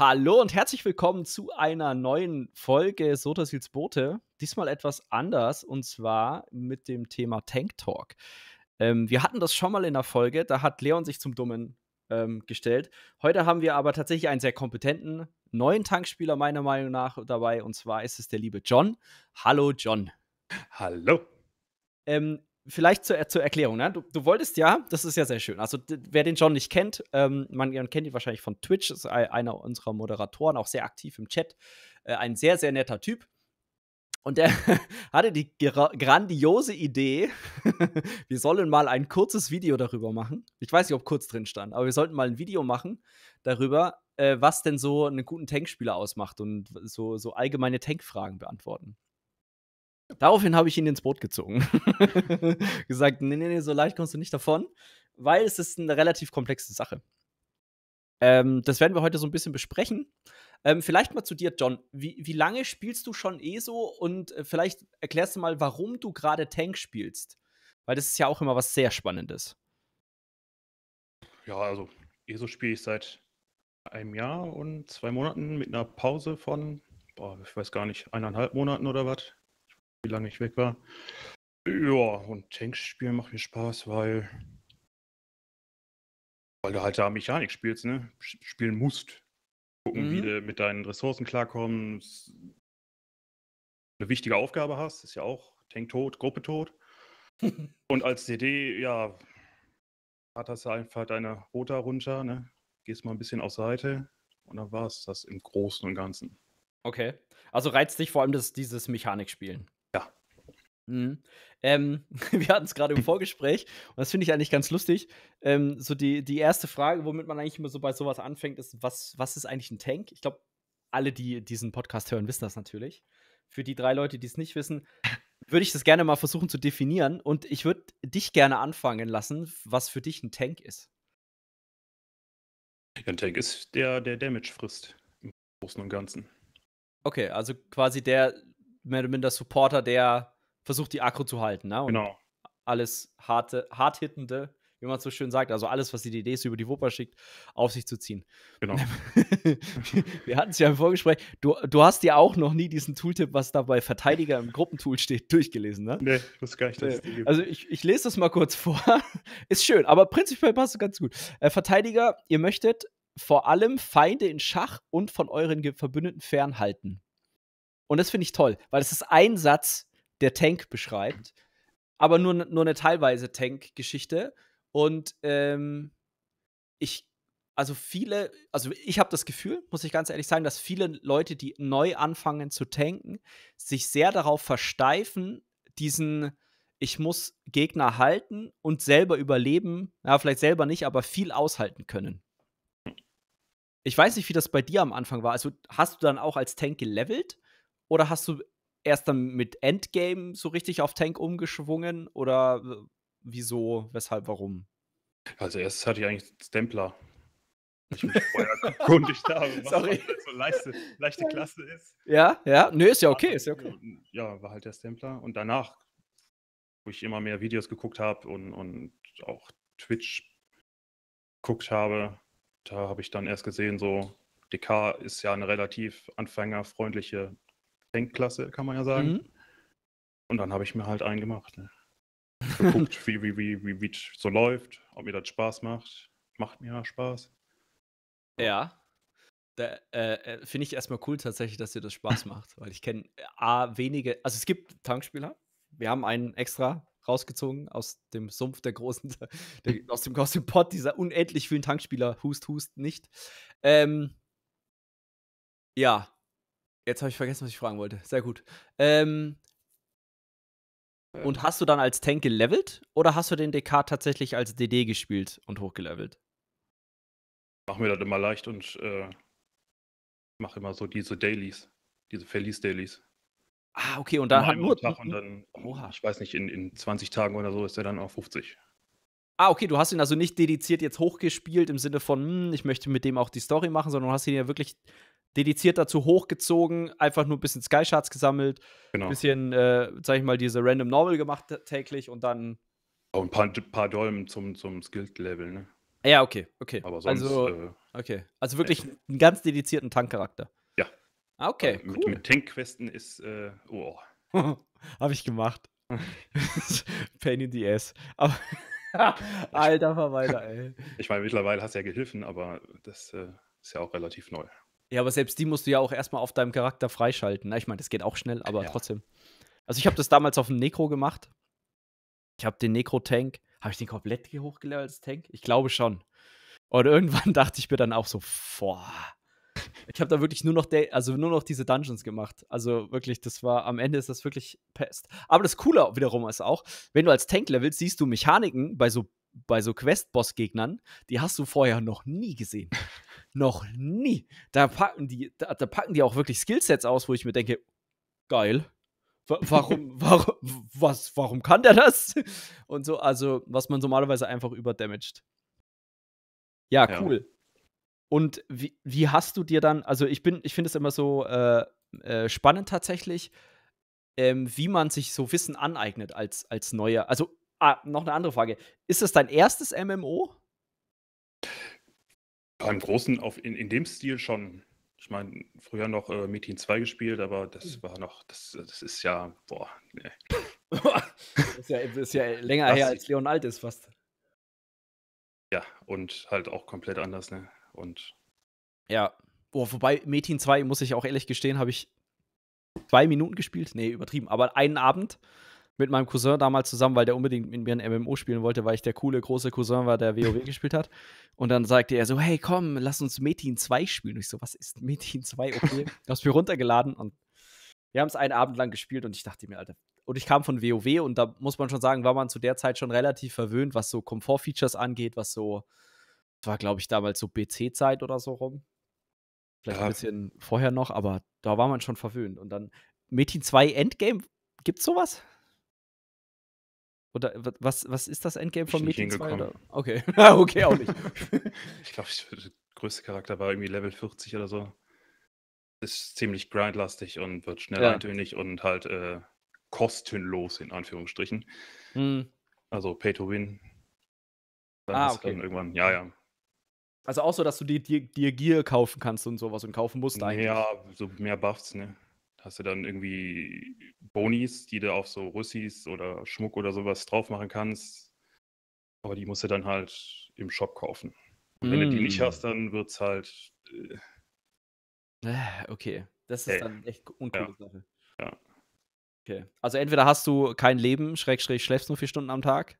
Hallo und herzlich willkommen zu einer neuen Folge Sotasils Boote. Diesmal etwas anders und zwar mit dem Thema Tank Talk. Ähm, wir hatten das schon mal in der Folge, da hat Leon sich zum Dummen ähm, gestellt. Heute haben wir aber tatsächlich einen sehr kompetenten neuen Tankspieler meiner Meinung nach dabei und zwar ist es der liebe John. Hallo John. Hallo. Ähm, vielleicht zur, zur Erklärung, ne? du, du, wolltest ja, das ist ja sehr schön. Also, wer den John nicht kennt, ähm, man, kennt ihn wahrscheinlich von Twitch, ist einer unserer Moderatoren, auch sehr aktiv im Chat. Äh, ein sehr, sehr netter Typ. Und er hatte die grandiose Idee, wir sollen mal ein kurzes Video darüber machen. Ich weiß nicht, ob kurz drin stand, aber wir sollten mal ein Video machen darüber, äh, was denn so einen guten Tankspieler ausmacht und so, so allgemeine Tankfragen beantworten. Daraufhin habe ich ihn ins Boot gezogen. Gesagt, nee, nee, nee, so leicht kommst du nicht davon, weil es ist eine relativ komplexe Sache. Ähm, das werden wir heute so ein bisschen besprechen. Ähm, vielleicht mal zu dir, John. Wie, wie lange spielst du schon ESO und äh, vielleicht erklärst du mal, warum du gerade Tank spielst? Weil das ist ja auch immer was sehr Spannendes. Ja, also ESO spiele ich seit einem Jahr und zwei Monaten mit einer Pause von, boah, ich weiß gar nicht, eineinhalb Monaten oder was wie lange ich weg war. Ja, und Tanks spielen macht mir Spaß, weil. Weil du halt da Mechanik spielst, ne? Spielen musst. Gucken, mhm. wie du mit deinen Ressourcen klarkommst. Eine wichtige Aufgabe hast, ist ja auch Tank tot, Gruppe tot. und als CD, ja, hat das einfach deine Rota runter, ne? Gehst mal ein bisschen auf Seite und dann war es das im Großen und Ganzen. Okay. Also reizt dich vor allem das, dieses Mechanikspielen. Mhm. Ähm, wir hatten es gerade im Vorgespräch und das finde ich eigentlich ganz lustig. Ähm, so die, die erste Frage, womit man eigentlich immer so bei sowas anfängt, ist, was, was ist eigentlich ein Tank? Ich glaube, alle, die diesen Podcast hören, wissen das natürlich. Für die drei Leute, die es nicht wissen, würde ich das gerne mal versuchen zu definieren und ich würde dich gerne anfangen lassen, was für dich ein Tank ist. ein Tank ist der, der Damage frisst im Großen und Ganzen. Okay, also quasi der mehr oder minder Supporter, der versucht, die Akku zu halten. Ne? Und genau. Alles harte, hart hittende, wie man so schön sagt, also alles, was die DDs über die Wupper schickt, auf sich zu ziehen. Genau. Wir hatten es ja im Vorgespräch. Du, du hast ja auch noch nie diesen Tooltip, was da bei Verteidiger im Gruppentool steht, durchgelesen, ne? Nee, ich wusste gar nicht, dass es die gibt. Also ich, ich lese das mal kurz vor. Ist schön, aber prinzipiell passt es ganz gut. Äh, Verteidiger, ihr möchtet vor allem Feinde in Schach und von euren Verbündeten fernhalten. Und das finde ich toll, weil es ist ein Satz, der Tank beschreibt. Aber nur, ne, nur eine teilweise Tank-Geschichte. Und ähm, ich, also viele, also ich habe das Gefühl, muss ich ganz ehrlich sagen, dass viele Leute, die neu anfangen zu tanken, sich sehr darauf versteifen, diesen, ich muss Gegner halten und selber überleben, ja, vielleicht selber nicht, aber viel aushalten können. Ich weiß nicht, wie das bei dir am Anfang war. Also hast du dann auch als Tank gelevelt oder hast du erst dann mit Endgame so richtig auf Tank umgeschwungen oder wieso, weshalb, warum? Also erst hatte ich eigentlich Stempler. Ich mich vorher erkundigt habe, was Sorry. Das so leichte, leichte Klasse ist. Ja, ja, nö, ist ja okay, ist ja okay. Ja, war halt der Stempler. Und danach, wo ich immer mehr Videos geguckt habe und, und auch Twitch geguckt habe, da habe ich dann erst gesehen, so DK ist ja eine relativ anfängerfreundliche Denkklasse, kann man ja sagen. Mhm. Und dann habe ich mir halt einen gemacht. Ne? Geguckt, wie, wie, wie, wie, wie so läuft, ob mir das Spaß macht. Macht mir ja Spaß. Ja. Äh, äh, Finde ich erstmal cool tatsächlich, dass dir das Spaß macht, weil ich kenne äh, A, wenige, also es gibt Tankspieler. Wir haben einen extra rausgezogen aus dem Sumpf der großen, der, aus, dem, aus dem Pot dieser unendlich vielen Tankspieler, Hust, Hust, nicht. Ähm, ja, Jetzt habe ich vergessen, was ich fragen wollte. Sehr gut. Ähm, ähm. Und hast du dann als Tank gelevelt oder hast du den DK tatsächlich als DD gespielt und hochgelevelt? Mach mir das immer leicht und äh, mach immer so diese Dailies, diese Verlies Dailies. Ah, okay, und dann nur Tag und dann, Oha. ich weiß nicht, in, in 20 Tagen oder so ist er dann auf 50. Ah, okay, du hast ihn also nicht dediziert jetzt hochgespielt im Sinne von, hm, ich möchte mit dem auch die Story machen, sondern du hast ihn ja wirklich dediziert dazu hochgezogen, einfach nur ein bisschen Sky Shards gesammelt, genau. ein bisschen, äh, sag ich mal, diese Random Normal gemacht täglich und dann. oh, ein paar, paar Dolmen zum, zum Skilled-Level, ne? Ja, okay, okay. Aber also, sonst, also, äh, okay. also wirklich also, einen ganz dedizierten Tankcharakter. Ja. Ah, okay. Äh, cool. Mit, mit Tank-Questen ist. Äh, oh. Habe ich gemacht. Pain in the ass. Aber Alter Verweiler, ey. Ich meine, mittlerweile hast du ja Gehilfen, aber das äh, ist ja auch relativ neu. Ja, aber selbst die musst du ja auch erstmal auf deinem Charakter freischalten. ich meine, das geht auch schnell, aber ja. trotzdem. Also ich habe das damals auf dem Necro gemacht. Ich habe den Necro-Tank, habe ich den komplett hochgelevelt als Tank? Ich glaube schon. Und irgendwann dachte ich mir dann auch so, boah. Ich habe da wirklich nur noch, also nur noch diese Dungeons gemacht. Also wirklich, das war, am Ende ist das wirklich Pest. Aber das Coole wiederum ist auch, wenn du als Tank levelst, siehst du Mechaniken bei so, bei so Quest-Boss-Gegnern, die hast du vorher noch nie gesehen noch nie. Da packen die, da, da packen die auch wirklich Skillsets aus, wo ich mir denke, geil. Warum, warum, was, warum kann der das? Und so, also, was man normalerweise einfach überdamaged. Ja, cool. Ja. Und wie, wie hast du dir dann, also ich bin, ich finde es immer so äh, äh, spannend tatsächlich, ähm, wie man sich so Wissen aneignet als, als Neuer. Also, ah, noch eine andere Frage. Ist das dein erstes MMO? Beim Großen auf, in, in dem Stil schon. Ich meine, früher noch äh, Metin 2 gespielt, aber das mhm. war noch, das, äh, das ist ja, boah, nee. das, ist ja, das ist ja länger das her, als Leon alt ist fast. Ja, und halt auch komplett anders, ne? Und. Ja, boah, wobei Metin 2, muss ich auch ehrlich gestehen, habe ich zwei Minuten gespielt. Nee, übertrieben, aber einen Abend mit meinem Cousin damals zusammen, weil der unbedingt mit mir ein MMO spielen wollte, weil ich der coole große Cousin war, der WoW gespielt hat. Und dann sagte er so: Hey, komm, lass uns Metin 2 spielen. Und ich so: Was ist Metin 2? Okay. Du hast mir runtergeladen und wir haben es einen Abend lang gespielt und ich dachte mir, Alter. Und ich kam von WoW und da muss man schon sagen, war man zu der Zeit schon relativ verwöhnt, was so Komfortfeatures angeht, was so, das war glaube ich damals so BC-Zeit oder so rum. Vielleicht ja. ein bisschen vorher noch, aber da war man schon verwöhnt. Und dann Metin 2 Endgame, gibt's sowas? Oder was, was ist das Endgame von Metin 2? Oder? Okay. Ah, okay, auch nicht. ich glaube, der größte Charakter war irgendwie Level 40 oder so. Ist ziemlich grindlastig und wird schnell ja. eintönig und halt äh, kostenlos in Anführungsstrichen. Hm. Also Pay to Win. Dann ah, okay. dann irgendwann, ja, ja. Also auch so, dass du dir, dir, dir Gear kaufen kannst und sowas und kaufen musst eigentlich. Ja, so mehr Buffs, ne? Hast du dann irgendwie Bonis, die du auf so Russis oder Schmuck oder sowas drauf machen kannst. Aber die musst du dann halt im Shop kaufen. Und wenn mm. du die nicht mm. hast, dann wird es halt. Äh, ah, okay. Das ist ey. Äh, dann echt uncoole ja. Sache. Ja. Okay. Also entweder hast du kein Leben, Schrägstrich, schräg, schläfst nur vier Stunden am Tag.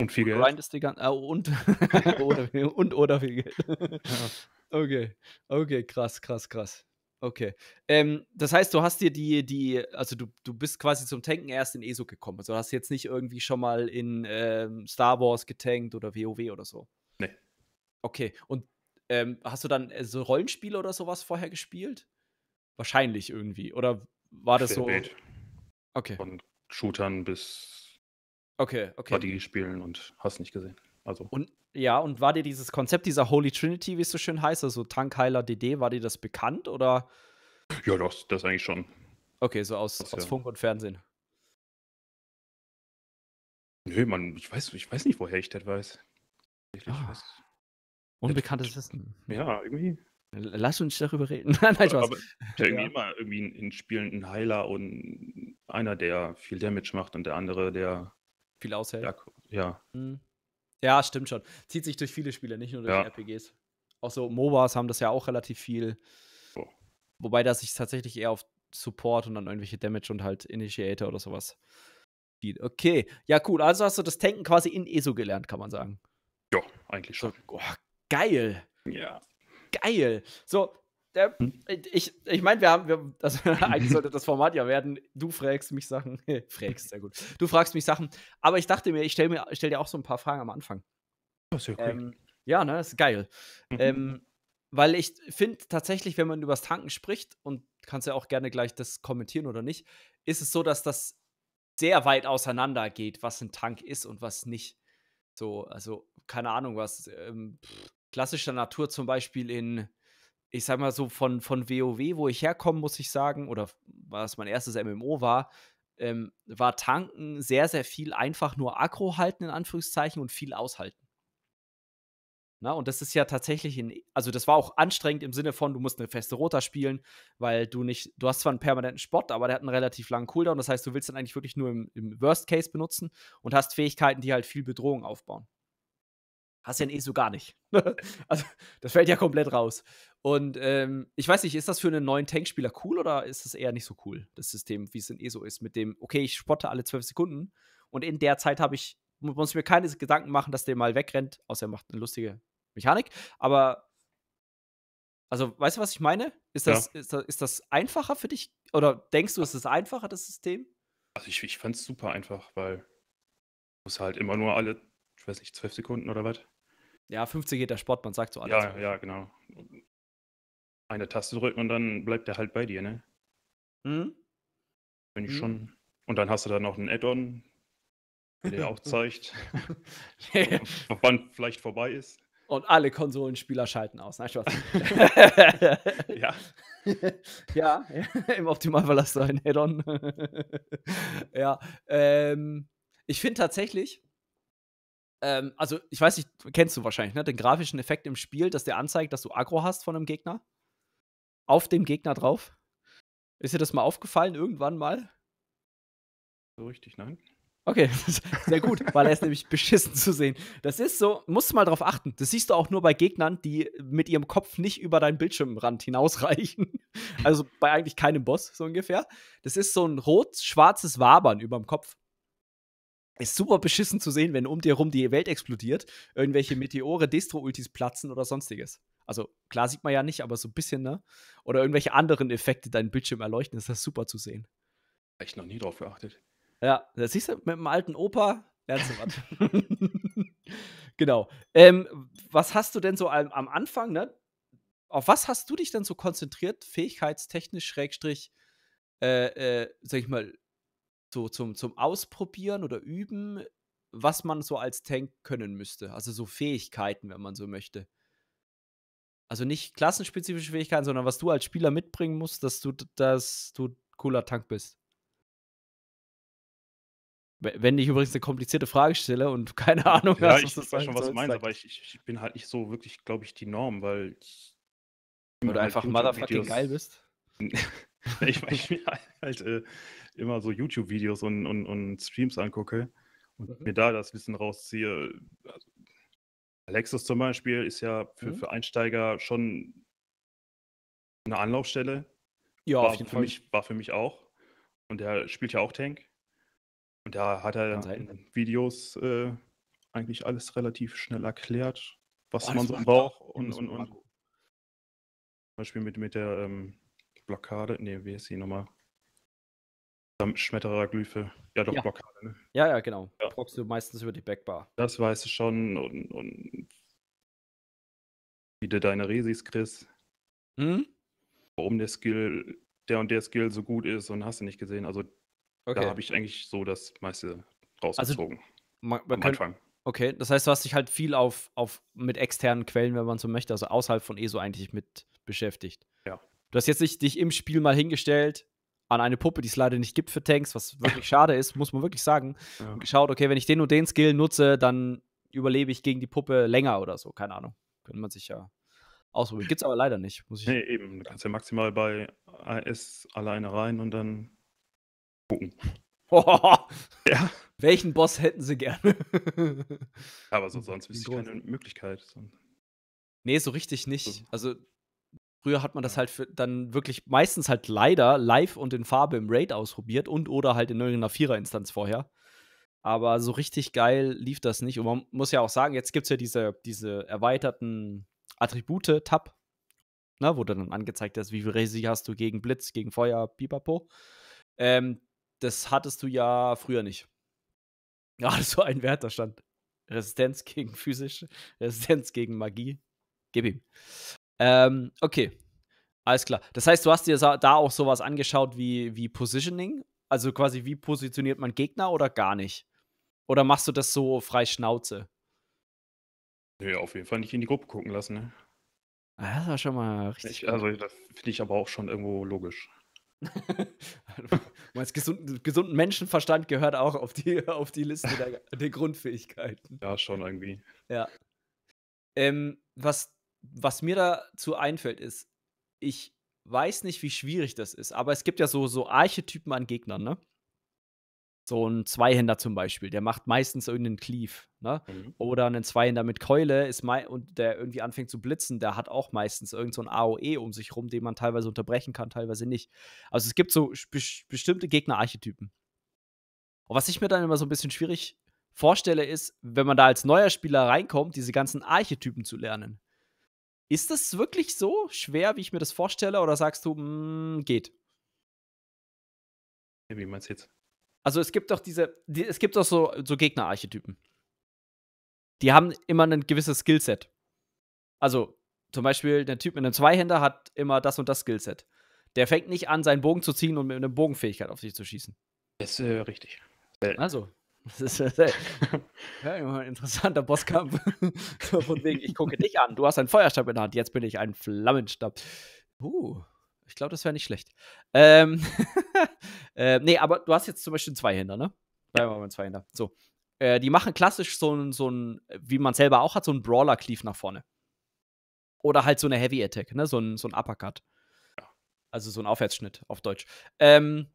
Und viel Geld. Grindest die ganze, äh, und, oder, und oder viel Geld. ja. Okay. Okay, krass, krass, krass. Okay. Ähm, das heißt, du hast dir die, die, also du, du bist quasi zum Tanken erst in ESO gekommen. Also hast jetzt nicht irgendwie schon mal in ähm, Star Wars getankt oder WoW oder so. Nee. Okay. Und ähm, hast du dann äh, so Rollenspiele oder sowas vorher gespielt? Wahrscheinlich irgendwie. Oder war das Querbeet. so? Okay. Von Shootern bis okay, okay. Strategiespielen und hast nicht gesehen. Also. Und ja, und war dir dieses Konzept dieser Holy Trinity, wie es so schön heißt, also Tankheiler DD, war dir das bekannt oder? Ja, das, das eigentlich schon. Okay, so aus, das, aus ja. Funk und Fernsehen. Nö, man, ich weiß, ich weiß nicht, woher ich das weiß. Ah. Ich ah. weiß. Unbekanntes Wissen. Ja, irgendwie. Lass uns darüber reden. Nein, Spaß. Aber, aber ja. immer irgendwie in, in Spielen ein Heiler und einer, der viel Damage macht und der andere, der viel aushält. Der, ja. Mhm. Ja, stimmt schon. Zieht sich durch viele Spiele, nicht nur durch ja. RPGs. Auch so MOBAs haben das ja auch relativ viel. Oh. Wobei da sich tatsächlich eher auf Support und dann irgendwelche Damage und halt Initiator oder sowas spielt. Okay, ja cool. Also hast du das Tanken quasi in ESO gelernt, kann man sagen. Ja, eigentlich schon. So, oh, geil. Ja. Geil. So, der, hm? ich ich meine, wir haben, wir, das, eigentlich sollte das Format ja werden, du fragst mich Sachen, fragst, sehr gut, du fragst mich Sachen, aber ich dachte mir, ich stelle stell dir auch so ein paar Fragen am Anfang. Das ist ja, Ähm, ja, ne, das ist geil. Mhm. Ähm, weil ich finde tatsächlich, wenn man über das Tanken spricht, und kannst ja auch gerne gleich das kommentieren oder nicht, ist es so, dass das sehr weit auseinander geht, was ein Tank ist und was nicht. So, also keine Ahnung, was ähm, klassischer Natur zum Beispiel in ich sag mal so, von, von WoW, wo ich herkomme, muss ich sagen, oder was mein erstes MMO war, ähm, war tanken sehr, sehr viel einfach nur Aggro halten, in Anführungszeichen, und viel aushalten. Na, und das ist ja tatsächlich, in, also das war auch anstrengend im Sinne von, du musst eine feste Rota spielen, weil du nicht, du hast zwar einen permanenten Spot, aber der hat einen relativ langen Cooldown. Das heißt, du willst dann eigentlich wirklich nur im, im Worst Case benutzen und hast Fähigkeiten, die halt viel Bedrohung aufbauen hast ja ein ESO eh gar nicht. Ne? also, das fällt ja komplett raus. Und ähm, ich weiß nicht, ist das für einen neuen Tankspieler cool oder ist das eher nicht so cool, das System, wie es in ESO eh ist, mit dem, okay, ich spotte alle zwölf Sekunden und in der Zeit habe ich, muss ich mir keine Gedanken machen, dass der mal wegrennt, außer er macht eine lustige Mechanik. Aber, also, weißt du, was ich meine? Ist das, ja. ist das, ist das einfacher für dich? Oder denkst du, ist es einfacher, das System? Also, ich, ich fand es super einfach, weil du musst halt immer nur alle ich weiß nicht, zwölf Sekunden oder was? Ja, 15 geht der Sport, man sagt so alles. Ja, ja, genau. Eine Taste drücken und dann bleibt der halt bei dir, ne? Hm? Bin ich mhm. schon. Und dann hast du da noch einen Add-on, der auch zeigt, wann vielleicht vorbei ist. Und alle Konsolenspieler schalten aus. Nein, Spaß. ja. ja, im Optimalfall hast du ein Add-on. ja. Ähm, ich finde tatsächlich, ähm, also, ich weiß nicht, kennst du wahrscheinlich, ne? Den grafischen Effekt im Spiel, dass der anzeigt, dass du Aggro hast von einem Gegner. Auf dem Gegner drauf. Ist dir das mal aufgefallen, irgendwann mal? So richtig, nein. Okay, sehr gut, weil er ist nämlich beschissen zu sehen. Das ist so, musst du mal drauf achten. Das siehst du auch nur bei Gegnern, die mit ihrem Kopf nicht über deinen Bildschirmrand hinausreichen. Also bei eigentlich keinem Boss, so ungefähr. Das ist so ein rot-schwarzes Wabern über dem Kopf ist super beschissen zu sehen, wenn um dir herum die Welt explodiert, irgendwelche Meteore, Destro-Ultis platzen oder sonstiges. Also klar sieht man ja nicht, aber so ein bisschen, ne? Oder irgendwelche anderen Effekte deinen Bildschirm erleuchten, ist das super zu sehen. Echt noch nie drauf geachtet. Ja, das siehst du mit dem alten Opa, lernst du was. genau. Ähm, was hast du denn so am, am, Anfang, ne? Auf was hast du dich denn so konzentriert, fähigkeitstechnisch, Schrägstrich, äh, äh, sag ich mal, so zum, zum Ausprobieren oder Üben, was man so als Tank können müsste. Also so Fähigkeiten, wenn man so möchte. Also nicht klassenspezifische Fähigkeiten, sondern was du als Spieler mitbringen musst, dass du, dass du cooler Tank bist. Wenn ich übrigens eine komplizierte Frage stelle und keine Ahnung ja, hast, was ich, das ich weiß schon, was du meinst, aber ich, ich, bin halt nicht so wirklich, glaube ich, die Norm, weil ich. Oder halt einfach Motherfucking geil bist. ich, ich mir halt äh, immer so YouTube-Videos und, und, und Streams angucke und mhm. mir da das Wissen rausziehe. Also, Alexis zum Beispiel ist ja für, mhm. für Einsteiger schon eine Anlaufstelle. Ja, war, auf jeden für Fall. Mich, war für mich auch. Und der spielt ja auch Tank. Und da hat er in Videos äh, eigentlich alles relativ schnell erklärt, was oh, man so braucht. Und, und, und, und zum Beispiel mit, mit der ähm, Blockade. Ne, wie ist sie nochmal? Schmettererglyphe. Ja, doch, ja. Blockade, ne? Ja, ja, genau. Ja. Proxst du meistens über die Backbar. Das weißt du schon und, und wie du deine Resis kriegst. Hm? Warum der Skill, der und der Skill so gut ist und hast du nicht gesehen. Also okay. da habe ich eigentlich so das meiste also, rausgezogen. Also, man, man am kann, Anfang. Okay, das heißt, du hast dich halt viel auf, auf mit externen Quellen, wenn man so möchte, also außerhalb von ESO eigentlich mit beschäftigt. Du hast jetzt nicht dich im Spiel mal hingestellt an eine Puppe, die es leider nicht gibt für Tanks, was wirklich schade ist, muss man wirklich sagen. Ja. Und geschaut, okay, wenn ich den und den Skill nutze, dann überlebe ich gegen die Puppe länger oder so. Keine Ahnung. Könnte man sich ja ausprobieren. es aber leider nicht. Muss ich nee, eben. Du kannst ja maximal bei AS alleine rein und dann gucken. Oh, ja. Welchen Boss hätten sie gerne? aber so, sonst ist keine Möglichkeit. Nee, so richtig nicht. Also Früher hat man das halt dann wirklich meistens halt leider live und in Farbe im Raid ausprobiert und oder halt in irgendeiner Vierer-Instanz vorher. Aber so richtig geil lief das nicht. Und man muss ja auch sagen, jetzt gibt es ja diese, diese erweiterten Attribute-Tab, ne, wo dann angezeigt ist, wie viel Resi hast du gegen Blitz, gegen Feuer, pipapo. Ähm, das hattest du ja früher nicht. Ja, das war ein Wert, da stand Resistenz gegen physisch, Resistenz gegen Magie. Gib ihm. Ähm, okay, alles klar. Das heißt, du hast dir da auch sowas angeschaut wie, wie Positioning? Also quasi, wie positioniert man Gegner oder gar nicht? Oder machst du das so frei Schnauze? Nö, auf jeden Fall nicht in die Gruppe gucken lassen, ne? Ah, das war schon mal richtig. Ich, also, das finde ich aber auch schon irgendwo logisch. Meins gesunden, gesunden Menschenverstand gehört auch auf die, auf die Liste der, der Grundfähigkeiten. Ja, schon irgendwie. Ja. Ähm, was was mir dazu einfällt, ist, ich weiß nicht, wie schwierig das ist, aber es gibt ja so, so Archetypen an Gegnern, ne? So ein Zweihänder zum Beispiel, der macht meistens irgendeinen Cleave, ne? Mhm. Oder ein Zweihänder mit Keule ist und der irgendwie anfängt zu blitzen, der hat auch meistens irgendein so AOE um sich rum, den man teilweise unterbrechen kann, teilweise nicht. Also es gibt so bestimmte Gegnerarchetypen. Und was ich mir dann immer so ein bisschen schwierig vorstelle, ist, wenn man da als neuer Spieler reinkommt, diese ganzen Archetypen zu lernen. Ist das wirklich so schwer, wie ich mir das vorstelle, oder sagst du, mh, mm, geht? wie meinst du jetzt? Also es gibt doch diese, die, es gibt doch so, so Gegnerarchetypen. Die haben immer ein gewisses Skillset. Also zum Beispiel der Typ mit einem Zweihänder hat immer das und das Skillset. Der fängt nicht an, seinen Bogen zu ziehen und mit einer Bogenfähigkeit auf sich zu schießen. Das ist äh, richtig. Äh, also. Das ist ja, immer ein interessanter Bosskampf. Von wegen, ich gucke dich an, du hast einen Feuerstab in der Hand, jetzt bin ich ein Flammenstab. Uh, ich glaube, das wäre nicht schlecht. Ähm, äh, nee, aber du hast jetzt zum Beispiel zwei Händer, ne? Bleiben wir mal mit zwei Händer. So. Äh, die machen klassisch so ein, so ein wie man selber auch hat, so ein Brawler-Cleave nach vorne. Oder halt so eine Heavy Attack, ne? So ein, so ein Uppercut. Also so ein Aufwärtsschnitt auf Deutsch. Ähm,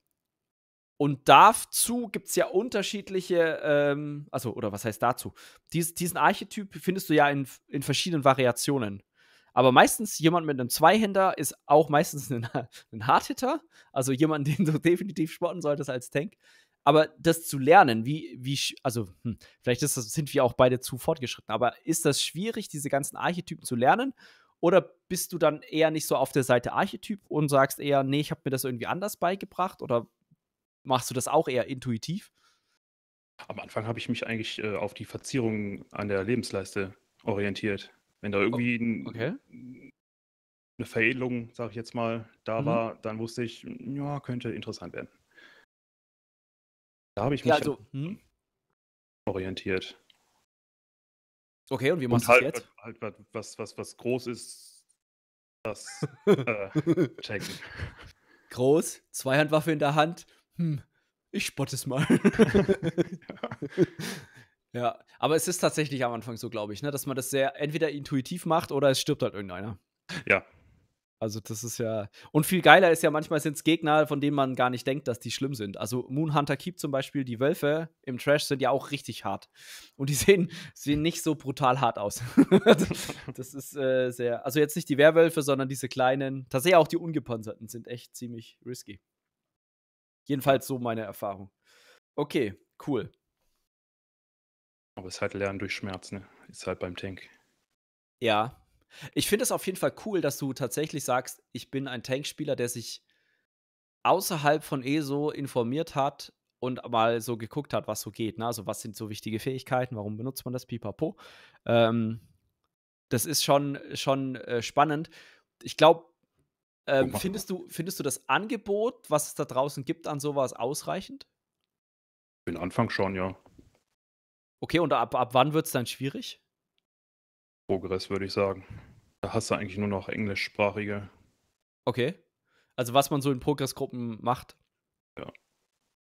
und dazu gibt es ja unterschiedliche, ähm, also, oder was heißt dazu? Dies, diesen Archetyp findest du ja in, in verschiedenen Variationen. Aber meistens jemand mit einem Zweihänder ist auch meistens ein, ein Hardhitter, also jemand, den du definitiv spotten solltest als Tank. Aber das zu lernen, wie, wie, also, hm, vielleicht das, sind wir auch beide zu fortgeschritten, aber ist das schwierig, diese ganzen Archetypen zu lernen? Oder bist du dann eher nicht so auf der Seite Archetyp und sagst eher, nee, ich habe mir das irgendwie anders beigebracht? Oder machst du das auch eher intuitiv? Am Anfang habe ich mich eigentlich äh, auf die Verzierung an der Lebensleiste orientiert. Wenn da irgendwie ein, okay. eine Veredelung, sage ich jetzt mal, da mhm. war, dann wusste ich, ja, könnte interessant werden. Da habe ich mich ja, also, hm? orientiert. Okay, und wie machst du halt, jetzt? Halt, halt, was, was, was groß ist, das äh, checken. Groß, Zweihandwaffe in der Hand, hm, ich spotte es mal. ja, aber es ist tatsächlich am Anfang so, glaube ich, ne, dass man das sehr entweder intuitiv macht oder es stirbt halt irgendeiner. Ja. Also, das ist ja. Und viel geiler ist ja, manchmal sind es Gegner, von denen man gar nicht denkt, dass die schlimm sind. Also, Moonhunter Keep zum Beispiel, die Wölfe im Trash sind ja auch richtig hart. Und die sehen, sehen nicht so brutal hart aus. das ist äh, sehr. Also, jetzt nicht die Werwölfe, sondern diese kleinen. Tatsächlich auch die Ungepanzerten sind echt ziemlich risky. Jedenfalls so meine Erfahrung. Okay, cool. Aber es ist halt Lernen durch Schmerz, ne? Ist halt beim Tank. Ja. Ich finde es auf jeden Fall cool, dass du tatsächlich sagst, ich bin ein Tankspieler, der sich außerhalb von ESO informiert hat und mal so geguckt hat, was so geht. Ne? Also, was sind so wichtige Fähigkeiten, warum benutzt man das, pipapo. Ähm, das ist schon, schon äh, spannend. Ich glaube, ähm, findest, du, findest du das Angebot, was es da draußen gibt, an sowas ausreichend? Für den Anfang schon, ja. Okay, und ab, ab wann wird es dann schwierig? Progress, würde ich sagen. Da hast du eigentlich nur noch englischsprachige. Okay. Also was man so in Progressgruppen macht. Ja.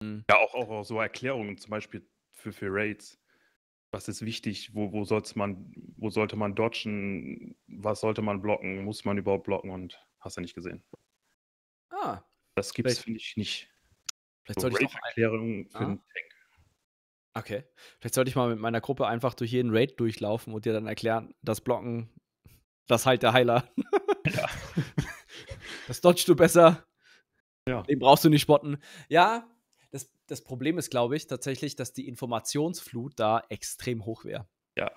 Mhm. Ja, auch, auch, auch, so Erklärungen, zum Beispiel für, für Raids. Was ist wichtig? Wo, wo, man, wo sollte man dodgen? Was sollte man blocken? Muss man überhaupt blocken? Und Hast du nicht gesehen. Ah. Das gibt es, finde ich, nicht. Vielleicht so sollte ich auch Erklärung für ah. den Tank. Okay. Vielleicht sollte ich mal mit meiner Gruppe einfach durch jeden Raid durchlaufen und dir dann erklären, das Blocken, das halt der Heiler. Ja. das dodgst du besser. Ja. Den brauchst du nicht spotten. Ja, das, das Problem ist, glaube ich, tatsächlich, dass die Informationsflut da extrem hoch wäre. Ja.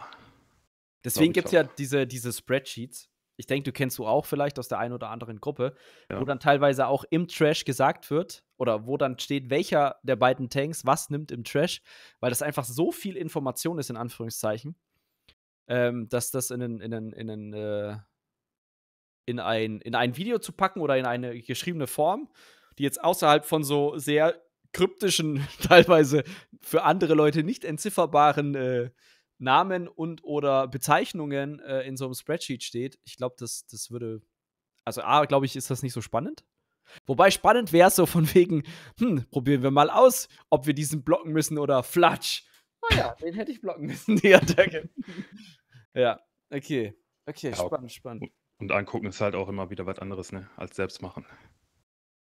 Deswegen gibt es ja diese, diese Spreadsheets, ich denke, du kennst du auch vielleicht aus der einen oder anderen Gruppe, ja. wo dann teilweise auch im Trash gesagt wird oder wo dann steht, welcher der beiden Tanks was nimmt im Trash, weil das einfach so viel Information ist, in Anführungszeichen, ähm, dass das in einen, in einen, in äh, in ein, in ein Video zu packen oder in eine geschriebene Form, die jetzt außerhalb von so sehr kryptischen, teilweise für andere Leute nicht entzifferbaren äh, Namen und oder Bezeichnungen äh, in so einem Spreadsheet steht, ich glaube, das, das würde. Also, A, glaube ich, ist das nicht so spannend. Wobei spannend wäre so von wegen, hm, probieren wir mal aus, ob wir diesen blocken müssen oder Flatsch. Oh ja, den hätte ich blocken müssen, die Attacke. ja, okay. Okay, ja, spannend, spannend. Und angucken ist halt auch immer wieder was anderes, ne, als selbst machen.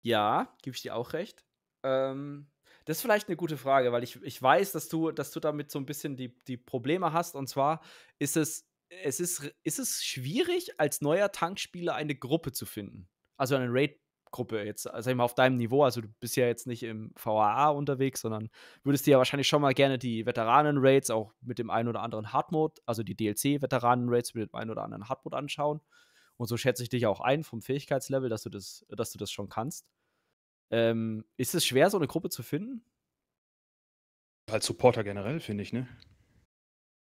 Ja, gebe ich dir auch recht. Ähm, das ist vielleicht eine gute Frage, weil ich, ich weiß, dass du, dass du damit so ein bisschen die, die Probleme hast. Und zwar ist es, es ist, ist es schwierig, als neuer Tankspieler eine Gruppe zu finden. Also eine Raid-Gruppe jetzt, äh, sag ich mal, auf deinem Niveau. Also du bist ja jetzt nicht im VAA unterwegs, sondern würdest dir ja wahrscheinlich schon mal gerne die Veteranen-Raids auch mit dem einen oder anderen Hardmode, also die DLC-Veteranen-Raids mit dem einen oder anderen Hardmode anschauen. Und so schätze ich dich auch ein vom Fähigkeitslevel, dass du das, dass du das schon kannst. Ähm, ist es schwer, so eine Gruppe zu finden? Als Supporter generell, finde ich, ne?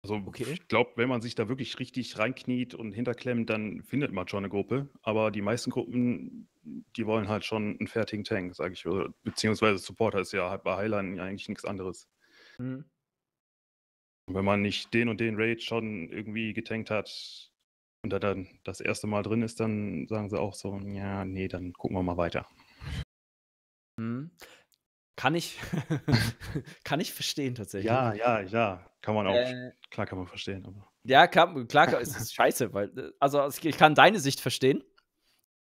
Also okay. ich glaube, wenn man sich da wirklich richtig reinkniet und hinterklemmt, dann findet man schon eine Gruppe. Aber die meisten Gruppen, die wollen halt schon einen fertigen Tank, sage ich. Beziehungsweise Supporter ist ja halt bei Highline eigentlich nichts anderes. Mhm. Wenn man nicht den und den Raid schon irgendwie getankt hat und da dann das erste Mal drin ist, dann sagen sie auch so, ja, nee, dann gucken wir mal weiter. Mhm. Kann ich, kann ich verstehen tatsächlich. Ja, ja, ja. Kann man auch, äh, klar kann man verstehen. Aber. Ja, klar, klar es ist scheiße, weil, äh, also ich kann deine Sicht verstehen,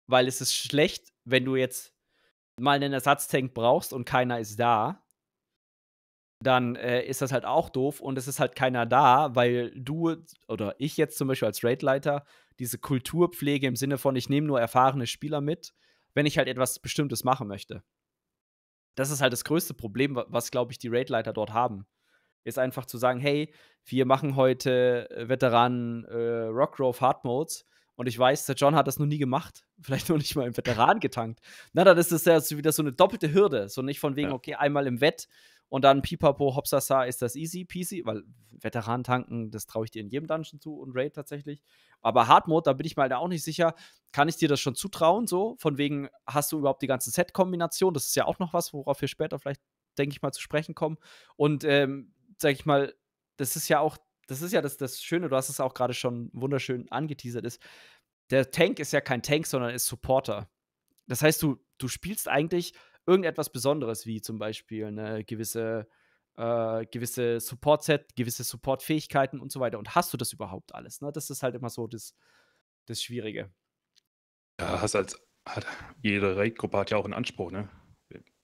weil es ist schlecht, wenn du jetzt mal einen Ersatztank brauchst und keiner ist da, dann äh, ist das halt auch doof und es ist halt keiner da, weil du oder ich jetzt zum Beispiel als Raidleiter diese Kulturpflege im Sinne von, ich nehme nur erfahrene Spieler mit, wenn ich halt etwas Bestimmtes machen möchte das ist halt das größte Problem, was, glaube ich, die Raid-Leiter dort haben. Ist einfach zu sagen, hey, wir machen heute Veteranen äh, äh Rockgrove Hard Modes und ich weiß, der John hat das noch nie gemacht, vielleicht noch nicht mal im Veteran getankt. Na, dann ist das ja wieder so eine doppelte Hürde. So nicht von wegen, ja. okay, einmal im Wett und dann pipapo, hopsasa, ist das easy peasy, weil Veteran tanken, das traue ich dir in jedem Dungeon zu und Raid tatsächlich. Aber Hard Mode, da bin ich mal halt da auch nicht sicher, kann ich dir das schon zutrauen, so? Von wegen, hast du überhaupt die ganze Set-Kombination? Das ist ja auch noch was, worauf wir später vielleicht, denke ich mal, zu sprechen kommen. Und, ähm, sag ich mal, das ist ja auch, das ist ja das, das Schöne, du hast es auch gerade schon wunderschön angeteasert, ist, der Tank ist ja kein Tank, sondern ist Supporter. Das heißt, du, du spielst eigentlich irgendetwas Besonderes, wie zum Beispiel eine gewisse, äh, gewisse Support-Set, gewisse Support-Fähigkeiten und so weiter. Und hast du das überhaupt alles? Ne? Das ist halt immer so das, das Schwierige. Ja, hast als hat, jede Raid-Gruppe hat ja auch einen Anspruch, ne?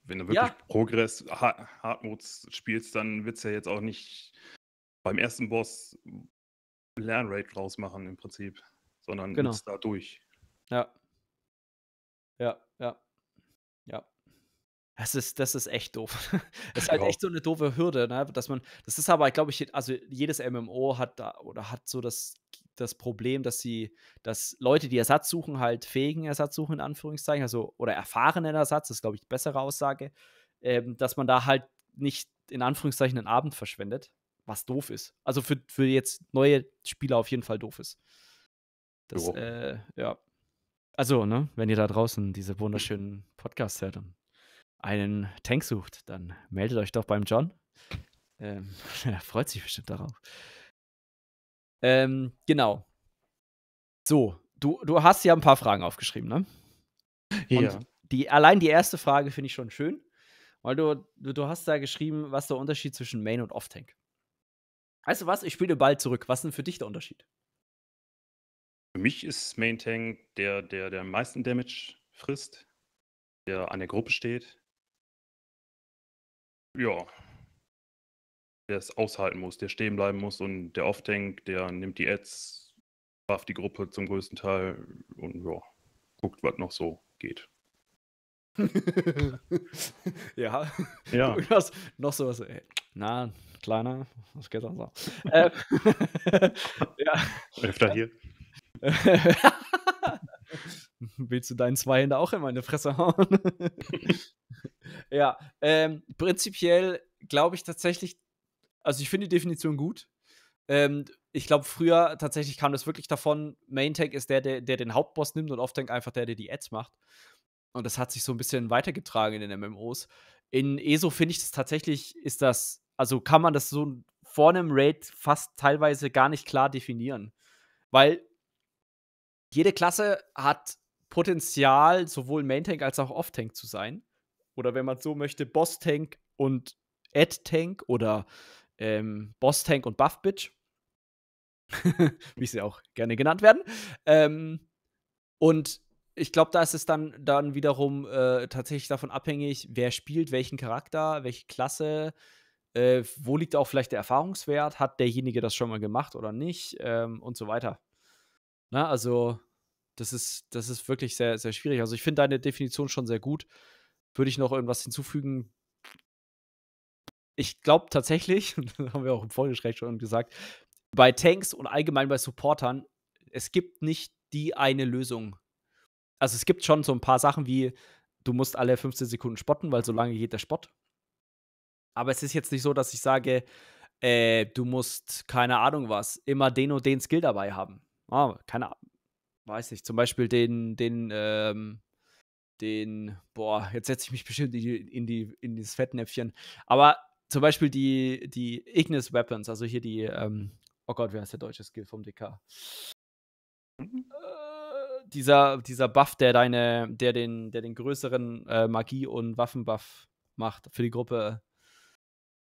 Wenn du wirklich ja. Progress, Hardmodes spielst, dann wird es ja jetzt auch nicht beim ersten Boss Lernrate draus machen im Prinzip, sondern genau. da durch. Ja. Ja, ja. Ja. Das ist, das ist echt doof. Das ist halt ja. echt so eine doofe Hürde, ne? dass man, das ist aber, glaube ich, also jedes MMO hat da oder hat so das, das Problem, dass sie, dass Leute, die Ersatz suchen, halt fähigen Ersatz suchen, in Anführungszeichen, also oder erfahrenen Ersatz, das ist, glaube ich, die bessere Aussage, ähm, dass man da halt nicht in Anführungszeichen einen Abend verschwendet, was doof ist. Also für, für jetzt neue Spieler auf jeden Fall doof ist. Das, äh, ja. Also, ne, wenn ihr da draußen diese wunderschönen Podcasts hört, dann einen Tank sucht, dann meldet euch doch beim John. Ähm, er freut sich bestimmt darauf. Ähm, genau. So, du, du hast ja ein paar Fragen aufgeschrieben, ne? Ja. Und die, allein die erste Frage finde ich schon schön, weil du, du, du hast da geschrieben, was der Unterschied zwischen Main und Off-Tank. Weißt du was? Ich spiele Ball zurück. Was ist denn für dich der Unterschied? Für mich ist Main Tank der, der, der am meisten Damage frisst, der an der Gruppe steht, ja, der es aushalten muss, der stehen bleiben muss und der oft denkt, der nimmt die Ads, warf die Gruppe zum größten Teil und ja, guckt, was noch so geht. ja. Ja. Du noch sowas. Ey. Äh, na, kleiner, was geht dann so? äh, ja. Öfter hier. Willst du deinen zwei Hände auch in meine Fresse hauen? Ja, ähm, prinzipiell glaube ich tatsächlich, also ich finde die Definition gut. Ähm, ich glaube, früher tatsächlich kam das wirklich davon, Main Tank ist der, der, der den Hauptboss nimmt und Off-Tank einfach der, der die Ads macht. Und das hat sich so ein bisschen weitergetragen in den MMOs. In ESO finde ich das tatsächlich, ist das, also kann man das so vor einem Raid fast teilweise gar nicht klar definieren. Weil jede Klasse hat Potenzial, sowohl Main Tank als auch Off Tank zu sein oder wenn man so möchte, Boss-Tank und Ad-Tank oder ähm, Boss-Tank und Buff-Bitch, wie sie auch gerne genannt werden. Ähm, und ich glaube, da ist es dann, dann wiederum äh, tatsächlich davon abhängig, wer spielt, welchen Charakter, welche Klasse, äh, wo liegt auch vielleicht der Erfahrungswert, hat derjenige das schon mal gemacht oder nicht ähm, und so weiter. Na, also das ist, das ist wirklich sehr, sehr schwierig. Also ich finde deine Definition schon sehr gut. Würde ich noch irgendwas hinzufügen? Ich glaube tatsächlich, das haben wir auch im Vorgespräch schon gesagt, bei Tanks und allgemein bei Supportern, es gibt nicht die eine Lösung. Also es gibt schon so ein paar Sachen wie, du musst alle 15 Sekunden spotten, weil so lange geht der Spott. Aber es ist jetzt nicht so, dass ich sage, äh, du musst, keine Ahnung was, immer den und den Skill dabei haben. Ah, keine Ahnung. Weiß nicht, zum Beispiel den, den, ähm, den, boah, jetzt setze ich mich bestimmt in, die, in, die, in dieses Fettnäpfchen, aber zum Beispiel die, die Ignis Weapons, also hier die, ähm, oh Gott, wer ist der deutsche Skill vom DK? Äh, dieser, dieser Buff, der deine, der den, der den größeren äh, Magie- und Waffenbuff macht für die Gruppe.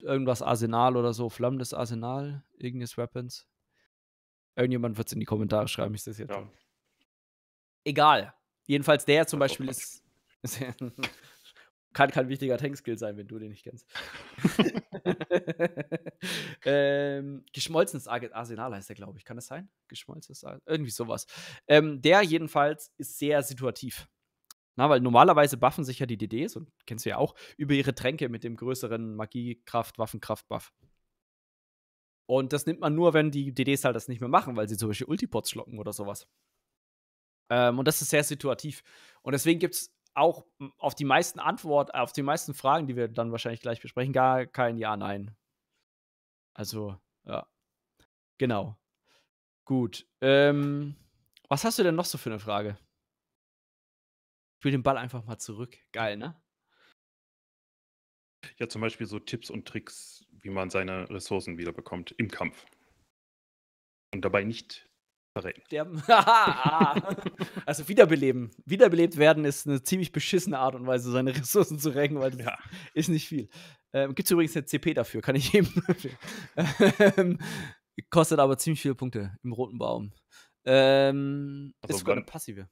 Irgendwas Arsenal oder so, flammendes Arsenal, Ignis Weapons. Irgendjemand wird es in die Kommentare schreiben, ich sehe es jetzt. Ja. Egal. Jedenfalls der zum oh Beispiel ist. ist kann kein wichtiger Tankskill sein, wenn du den nicht kennst. ähm, geschmolzenes Arsenal heißt der, glaube ich. Kann das sein? Geschmolzenes Arsenal. Irgendwie sowas. Ähm, der jedenfalls ist sehr situativ. Na, weil normalerweise buffen sich ja die DDs, und kennst du ja auch, über ihre Tränke mit dem größeren Magiekraft, Waffenkraft, Buff. Und das nimmt man nur, wenn die DDs halt das nicht mehr machen, weil sie zum Beispiel Ultipots schlocken oder sowas. Ähm, und das ist sehr situativ. Und deswegen gibt es auch hm, auf die meisten Antwort, auf die meisten Fragen, die wir dann wahrscheinlich gleich besprechen, gar kein Ja, Nein. Also, ja. Genau. Gut. Ähm, was hast du denn noch so für eine Frage? Spiel den Ball einfach mal zurück. Geil, ne? Ja, zum Beispiel so Tipps und Tricks, wie man seine Ressourcen wiederbekommt im Kampf. Und dabei nicht Verrecken. also wiederbeleben. Wiederbelebt werden ist eine ziemlich beschissene Art und Weise, seine Ressourcen zu recken, weil das ja. ist nicht viel. Ähm, Gibt es übrigens eine CP dafür, kann ich eben. ähm, kostet aber ziemlich viele Punkte im roten Baum. Ähm, also ist sogar eine passive.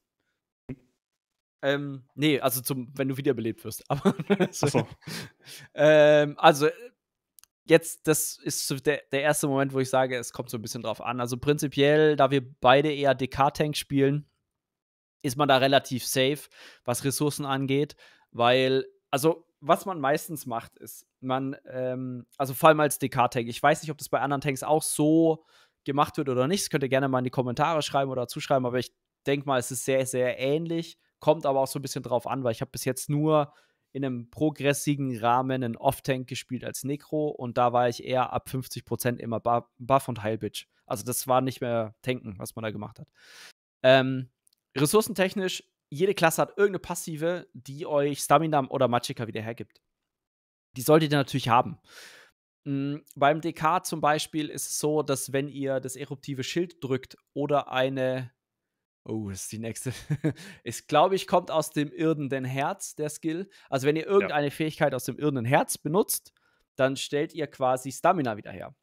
Ähm, nee, also zum, wenn du wiederbelebt wirst. Aber, so. ähm, also jetzt, das ist der, der erste Moment, wo ich sage, es kommt so ein bisschen drauf an. Also prinzipiell, da wir beide eher DK-Tank spielen, ist man da relativ safe, was Ressourcen angeht, weil, also was man meistens macht, ist, man, ähm, also vor allem als DK-Tank, ich weiß nicht, ob das bei anderen Tanks auch so gemacht wird oder nicht, das könnt ihr gerne mal in die Kommentare schreiben oder zuschreiben, aber ich denke mal, es ist sehr, sehr ähnlich, kommt aber auch so ein bisschen drauf an, weil ich habe bis jetzt nur in einem progressigen Rahmen einen Off-Tank gespielt als Necro und da war ich eher ab 50% immer Buff und Heilbitch. Also das war nicht mehr tanken, was man da gemacht hat. Ähm, ressourcentechnisch, jede Klasse hat irgendeine Passive, die euch Stamina oder Magicka wieder hergibt. Die solltet ihr natürlich haben. Mm, beim DK zum Beispiel ist es so, dass wenn ihr das eruptive Schild drückt oder eine Oh, ist die nächste. ich glaube, ich kommt aus dem irdenden Herz, der Skill. Also, wenn ihr irgendeine ja. Fähigkeit aus dem irdenden Herz benutzt, dann stellt ihr quasi Stamina wieder her.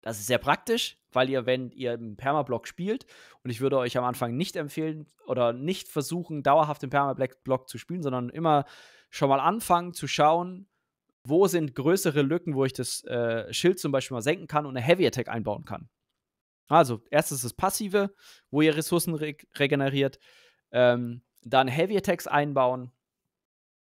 Das ist sehr praktisch, weil ihr, wenn ihr im Permablock spielt, und ich würde euch am Anfang nicht empfehlen oder nicht versuchen, dauerhaft im Permablock zu spielen, sondern immer schon mal anfangen zu schauen, wo sind größere Lücken, wo ich das äh, Schild zum Beispiel mal senken kann und eine Heavy Attack einbauen kann. Also, erstes das Passive, wo ihr Ressourcen re regeneriert. Ähm, dann Heavy Attacks einbauen.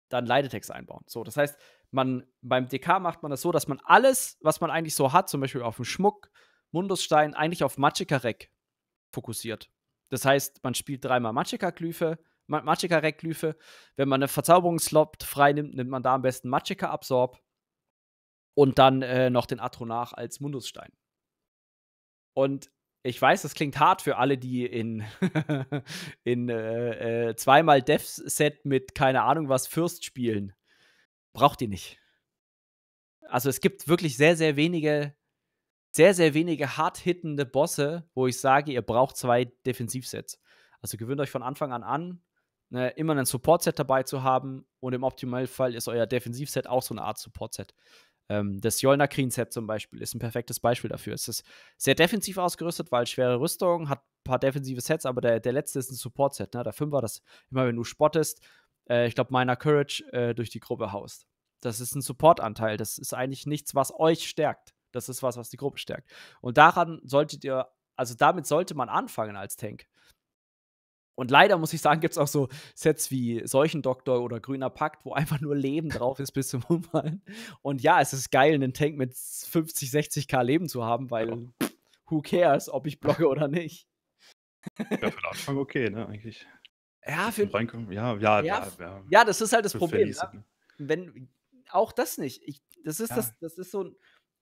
Dann Light Attacks einbauen. So, das heißt, man, beim DK macht man das so, dass man alles, was man eigentlich so hat, zum Beispiel auf dem Schmuck, Mundusstein, eigentlich auf Magicka-Rec fokussiert. Das heißt, man spielt dreimal Magicka-Glyphe, Magicka-Rec-Glyphe. Wenn man eine Verzauberungslot frei nimmt, nimmt man da am besten Magicka-Absorb und dann äh, noch den Atronach als Mundusstein. Und ich weiß, das klingt hart für alle, die in, in äh, äh, zweimal Dev-Set mit keine Ahnung was Fürst spielen. Braucht ihr nicht. Also es gibt wirklich sehr, sehr wenige, sehr, sehr wenige hart hittende Bosse, wo ich sage, ihr braucht zwei Defensivsets. Also gewöhnt euch von Anfang an an, ne, immer ein Support-Set dabei zu haben und im Optimalfall ist euer Defensivset auch so eine Art Support-Set. Ähm, das Jolna Green Set zum Beispiel ist ein perfektes Beispiel dafür. Es ist sehr defensiv ausgerüstet, weil schwere Rüstung, hat ein paar defensive Sets, aber der, der letzte ist ein Support Set. Ne? Der Fünfer, das immer wenn du spottest, äh, ich glaube, meiner Courage äh, durch die Gruppe haust. Das ist ein Support-Anteil. Das ist eigentlich nichts, was euch stärkt. Das ist was, was die Gruppe stärkt. Und daran solltet ihr, also damit sollte man anfangen als Tank. Und leider muss ich sagen, gibt es auch so Sets wie Seuchendoktor oder Grüner Pakt, wo einfach nur Leben drauf ist bis zum Umfallen. Und ja, es ist geil, einen Tank mit 50, 60k Leben zu haben, weil pff, who cares, ob ich blocke oder nicht. Ja, für den Anfang okay, ne, eigentlich. Ja, für, reinkommen. Ja, ja, ja, ja, ja, das ist halt das Problem. Ja. Ne? Wenn, auch das nicht. Ich, das ist ja. das, das ist so ein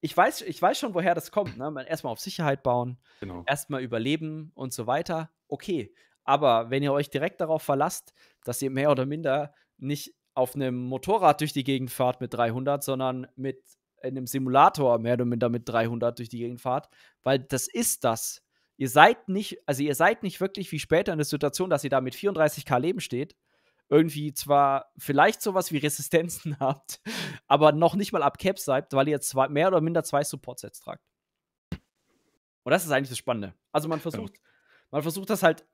ich weiß, ich weiß schon, woher das kommt. Ne? Erstmal auf Sicherheit bauen, genau. erstmal überleben und so weiter. Okay, aber wenn ihr euch direkt darauf verlasst, dass ihr mehr oder minder nicht auf einem Motorrad durch die Gegend fahrt mit 300, sondern mit äh, einem Simulator mehr oder minder mit 300 durch die Gegend fahrt, weil das ist das. Ihr seid nicht, also ihr seid nicht wirklich wie später in der Situation, dass ihr da mit 34k Leben steht, irgendwie zwar vielleicht sowas wie Resistenzen habt, aber noch nicht mal ab Cap seid, weil ihr zwei, mehr oder minder zwei Support-Sets tragt. Und das ist eigentlich das Spannende. Also man versucht, ja. man versucht das halt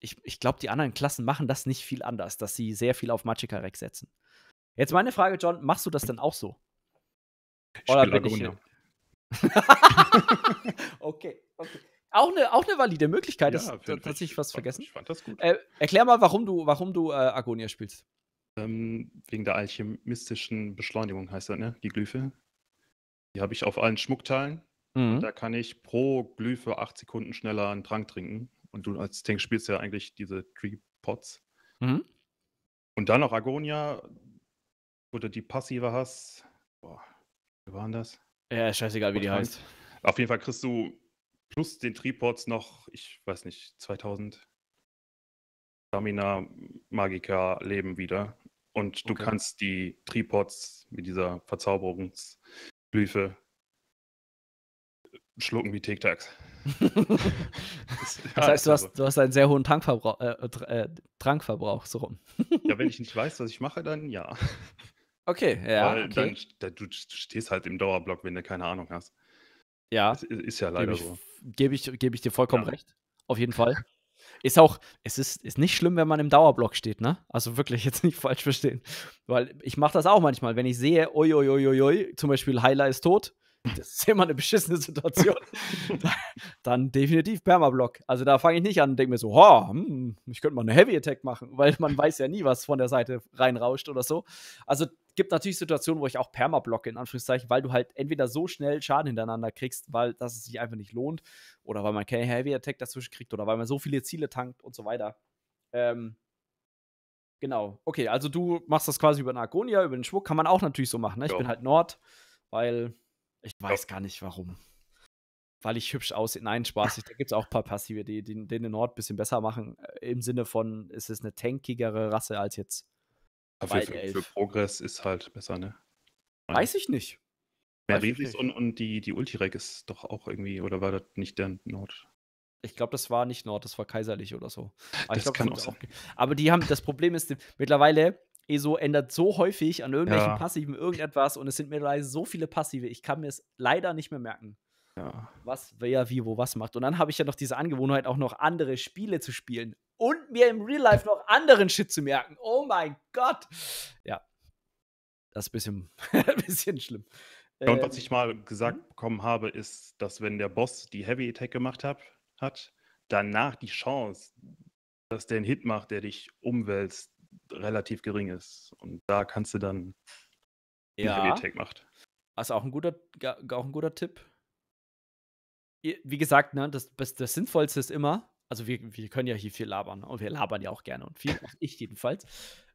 ich, ich glaube, die anderen Klassen machen das nicht viel anders, dass sie sehr viel auf Machikarek setzen. Jetzt meine Frage, John, machst du das denn auch so? Ich Oder bin ich okay, okay. Auch eine, auch eine valide Möglichkeit, ja, das tatsächlich was vergessen. Ich fand das gut. Äh, erklär mal, warum du, warum du äh, Agonia spielst. Ähm, wegen der alchemistischen Beschleunigung heißt das, ne? Die Glyphe. Die habe ich auf allen Schmuckteilen. Mhm. Da kann ich pro Glyphe acht Sekunden schneller einen Trank trinken. Und du als Tank spielst ja eigentlich diese Tree Pots. Mhm. Und dann noch Agonia, wo du die passive hast. Boah, wie waren das? Ja, scheißegal, wie die heißt. heißt. Auf jeden Fall kriegst du plus den Tripods noch, ich weiß nicht, 2000 Stamina, Magica, Leben wieder. Und du okay. kannst die Tripods mit dieser Verzauberungsblüfe schlucken wie Tic Tacs. das heißt, du hast, du hast einen sehr hohen Tankverbrauch, äh, äh, äh Trankverbrauch, so rum. ja, wenn ich nicht weiß, was ich mache, dann ja. Okay, ja. Weil okay. Dann, du stehst halt im Dauerblock, wenn du keine Ahnung hast. Ja. Das ist ja leider gebe ich, so. Gebe ich, gebe ich dir vollkommen ja. recht. Auf jeden Fall. Ist auch, es ist, ist nicht schlimm, wenn man im Dauerblock steht, ne? Also wirklich jetzt nicht falsch verstehen. Weil ich mache das auch manchmal, wenn ich sehe, oi, oi, oi, oi, oi, zum Beispiel Heiler ist tot, das ist immer eine beschissene Situation, dann definitiv Permablock. Also da fange ich nicht an und denke mir so, oh, hm, ich könnte mal eine Heavy Attack machen, weil man weiß ja nie, was von der Seite reinrauscht oder so. Also gibt natürlich Situationen, wo ich auch Permablocke, in Anführungszeichen, weil du halt entweder so schnell Schaden hintereinander kriegst, weil das es sich einfach nicht lohnt, oder weil man keine Heavy Attack dazwischen kriegt, oder weil man so viele Ziele tankt und so weiter. Ähm, genau. Okay, also du machst das quasi über eine Argonia, über den Schmuck, kann man auch natürlich so machen. Ne? Ich jo. bin halt Nord, weil ich weiß gar nicht warum. Weil ich hübsch aussehe. Nein, Spaß. Da gibt es auch ein paar Passive, die, die, die den Nord ein bisschen besser machen. Äh, Im Sinne von, es ist eine tankigere Rasse als jetzt. Aber für, für, für Progress ist halt besser, ne? Weiß ich nicht. Merisis und, und die, die Ultirek ist doch auch irgendwie, oder war das nicht der Nord? Ich glaube, das war nicht Nord, das war kaiserlich oder so. Aber das glaub, kann das auch sein. Auch, aber die haben, das Problem ist, mittlerweile ESO eh ändert so häufig an irgendwelchen ja. Passiven irgendetwas und es sind mittlerweile so viele Passive, ich kann mir es leider nicht mehr merken. Ja. Was, wer, wie, wo, was macht. Und dann habe ich ja noch diese Angewohnheit, auch noch andere Spiele zu spielen und mir im Real Life noch anderen Shit zu merken. Oh mein Gott. Ja. Das ist ein bisschen, ein bisschen schlimm. Ja, und was ähm, ich mal gesagt mhm. bekommen habe, ist, dass wenn der Boss die Heavy Attack gemacht hat, hat danach die Chance, dass der einen Hit macht, der dich umwälzt, relativ gering ist. Und da kannst du dann ja. einen macht. Also auch ein guter, auch ein guter Tipp. Wie gesagt, ne, das, das Sinnvollste ist immer, also wir, wir können ja hier viel labern und wir labern ja auch gerne und viel, ich jedenfalls.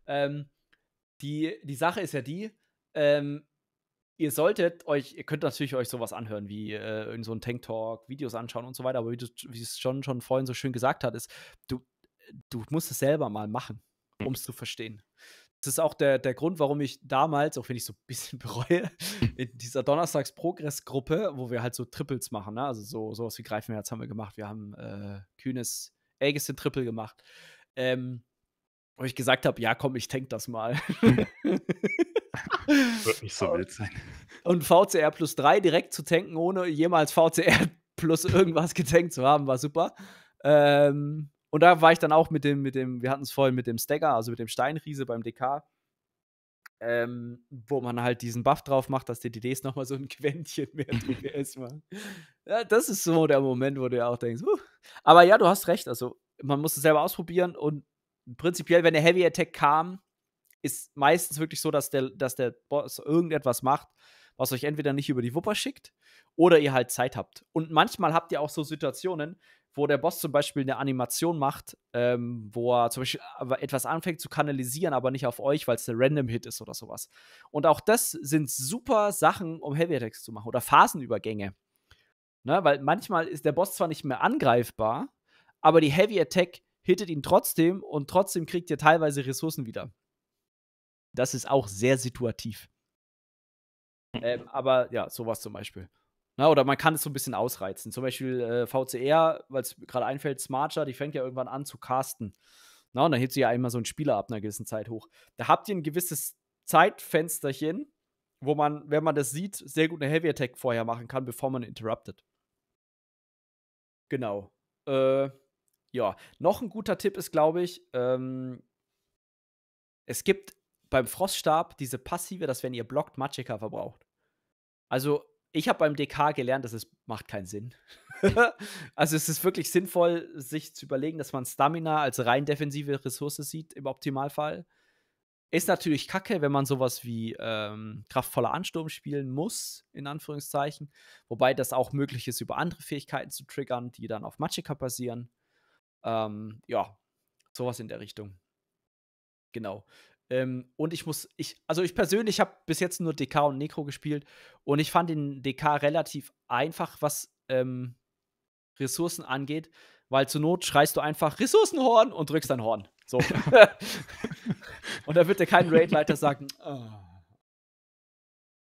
Ähm, die, die Sache ist ja die, ähm, ihr solltet euch, ihr könnt natürlich euch sowas anhören, wie äh, in so ein Tank Talk, Videos anschauen und so weiter, aber wie, du, wie es John schon vorhin so schön gesagt hat, ist, du, du musst es selber mal machen. Mhm. um es zu verstehen. Das ist auch der, der Grund, warum ich damals, auch wenn ich so ein bisschen bereue, in dieser Donnerstags-Progress-Gruppe, wo wir halt so Triples machen, ne? also so, sowas wie Greifenherz haben wir gemacht, wir haben äh, Kühnes Aegis den Triple gemacht, ähm, wo ich gesagt habe, ja komm, ich tank das mal. Wird nicht so wild sein. Und VCR plus 3 direkt zu tanken, ohne jemals VCR plus irgendwas getankt zu haben, war super. Ähm, und da war ich dann auch mit dem, mit dem, wir hatten es vorhin mit dem Stagger, also mit dem Steinriese beim DK, ähm, wo man halt diesen Buff drauf macht, dass die DDs nochmal so ein Quäntchen mehr DPS machen. Ja, das ist so der Moment, wo du ja auch denkst, uh. aber ja, du hast recht, also man muss es selber ausprobieren und prinzipiell, wenn der Heavy Attack kam, ist meistens wirklich so, dass der, dass der Boss irgendetwas macht, was euch entweder nicht über die Wupper schickt oder ihr halt Zeit habt. Und manchmal habt ihr auch so Situationen, wo der Boss zum Beispiel eine Animation macht, ähm, wo er zum Beispiel äh, etwas anfängt zu kanalisieren, aber nicht auf euch, weil es ein Random-Hit ist oder sowas. Und auch das sind super Sachen, um Heavy Attacks zu machen oder Phasenübergänge. Ne, weil manchmal ist der Boss zwar nicht mehr angreifbar, aber die Heavy Attack hittet ihn trotzdem und trotzdem kriegt ihr teilweise Ressourcen wieder. Das ist auch sehr situativ. Hm. Ähm, aber ja, sowas zum Beispiel. Na, ne, oder man kann es so ein bisschen ausreizen. Zum Beispiel äh, VCR, weil es gerade einfällt, Smarter, die fängt ja irgendwann an zu casten. Na, ne, und dann hebt sie ja einmal so einen Spieler ab einer gewissen Zeit hoch. Da habt ihr ein gewisses Zeitfensterchen, wo man, wenn man das sieht, sehr gut eine Heavy Attack vorher machen kann, bevor man interruptet. Genau. Äh, ja, noch ein guter Tipp ist, glaube ich, ähm, es gibt beim Froststab diese passive, dass wenn ihr blockt, Magicka verbraucht. Also ich habe beim DK gelernt, dass es macht keinen Sinn. also es ist wirklich sinnvoll, sich zu überlegen, dass man Stamina als rein defensive Ressource sieht im Optimalfall. Ist natürlich kacke, wenn man sowas wie ähm, kraftvoller Ansturm spielen muss, in Anführungszeichen. Wobei das auch möglich ist, über andere Fähigkeiten zu triggern, die dann auf Magicka basieren. Ähm, ja, sowas in der Richtung. Genau. Ähm, und ich muss, ich, also ich persönlich habe bis jetzt nur DK und Necro gespielt und ich fand den DK relativ einfach, was ähm, Ressourcen angeht, weil zur Not schreist du einfach Ressourcenhorn und drückst dein Horn. So. und da wird dir kein Raidleiter sagen, oh.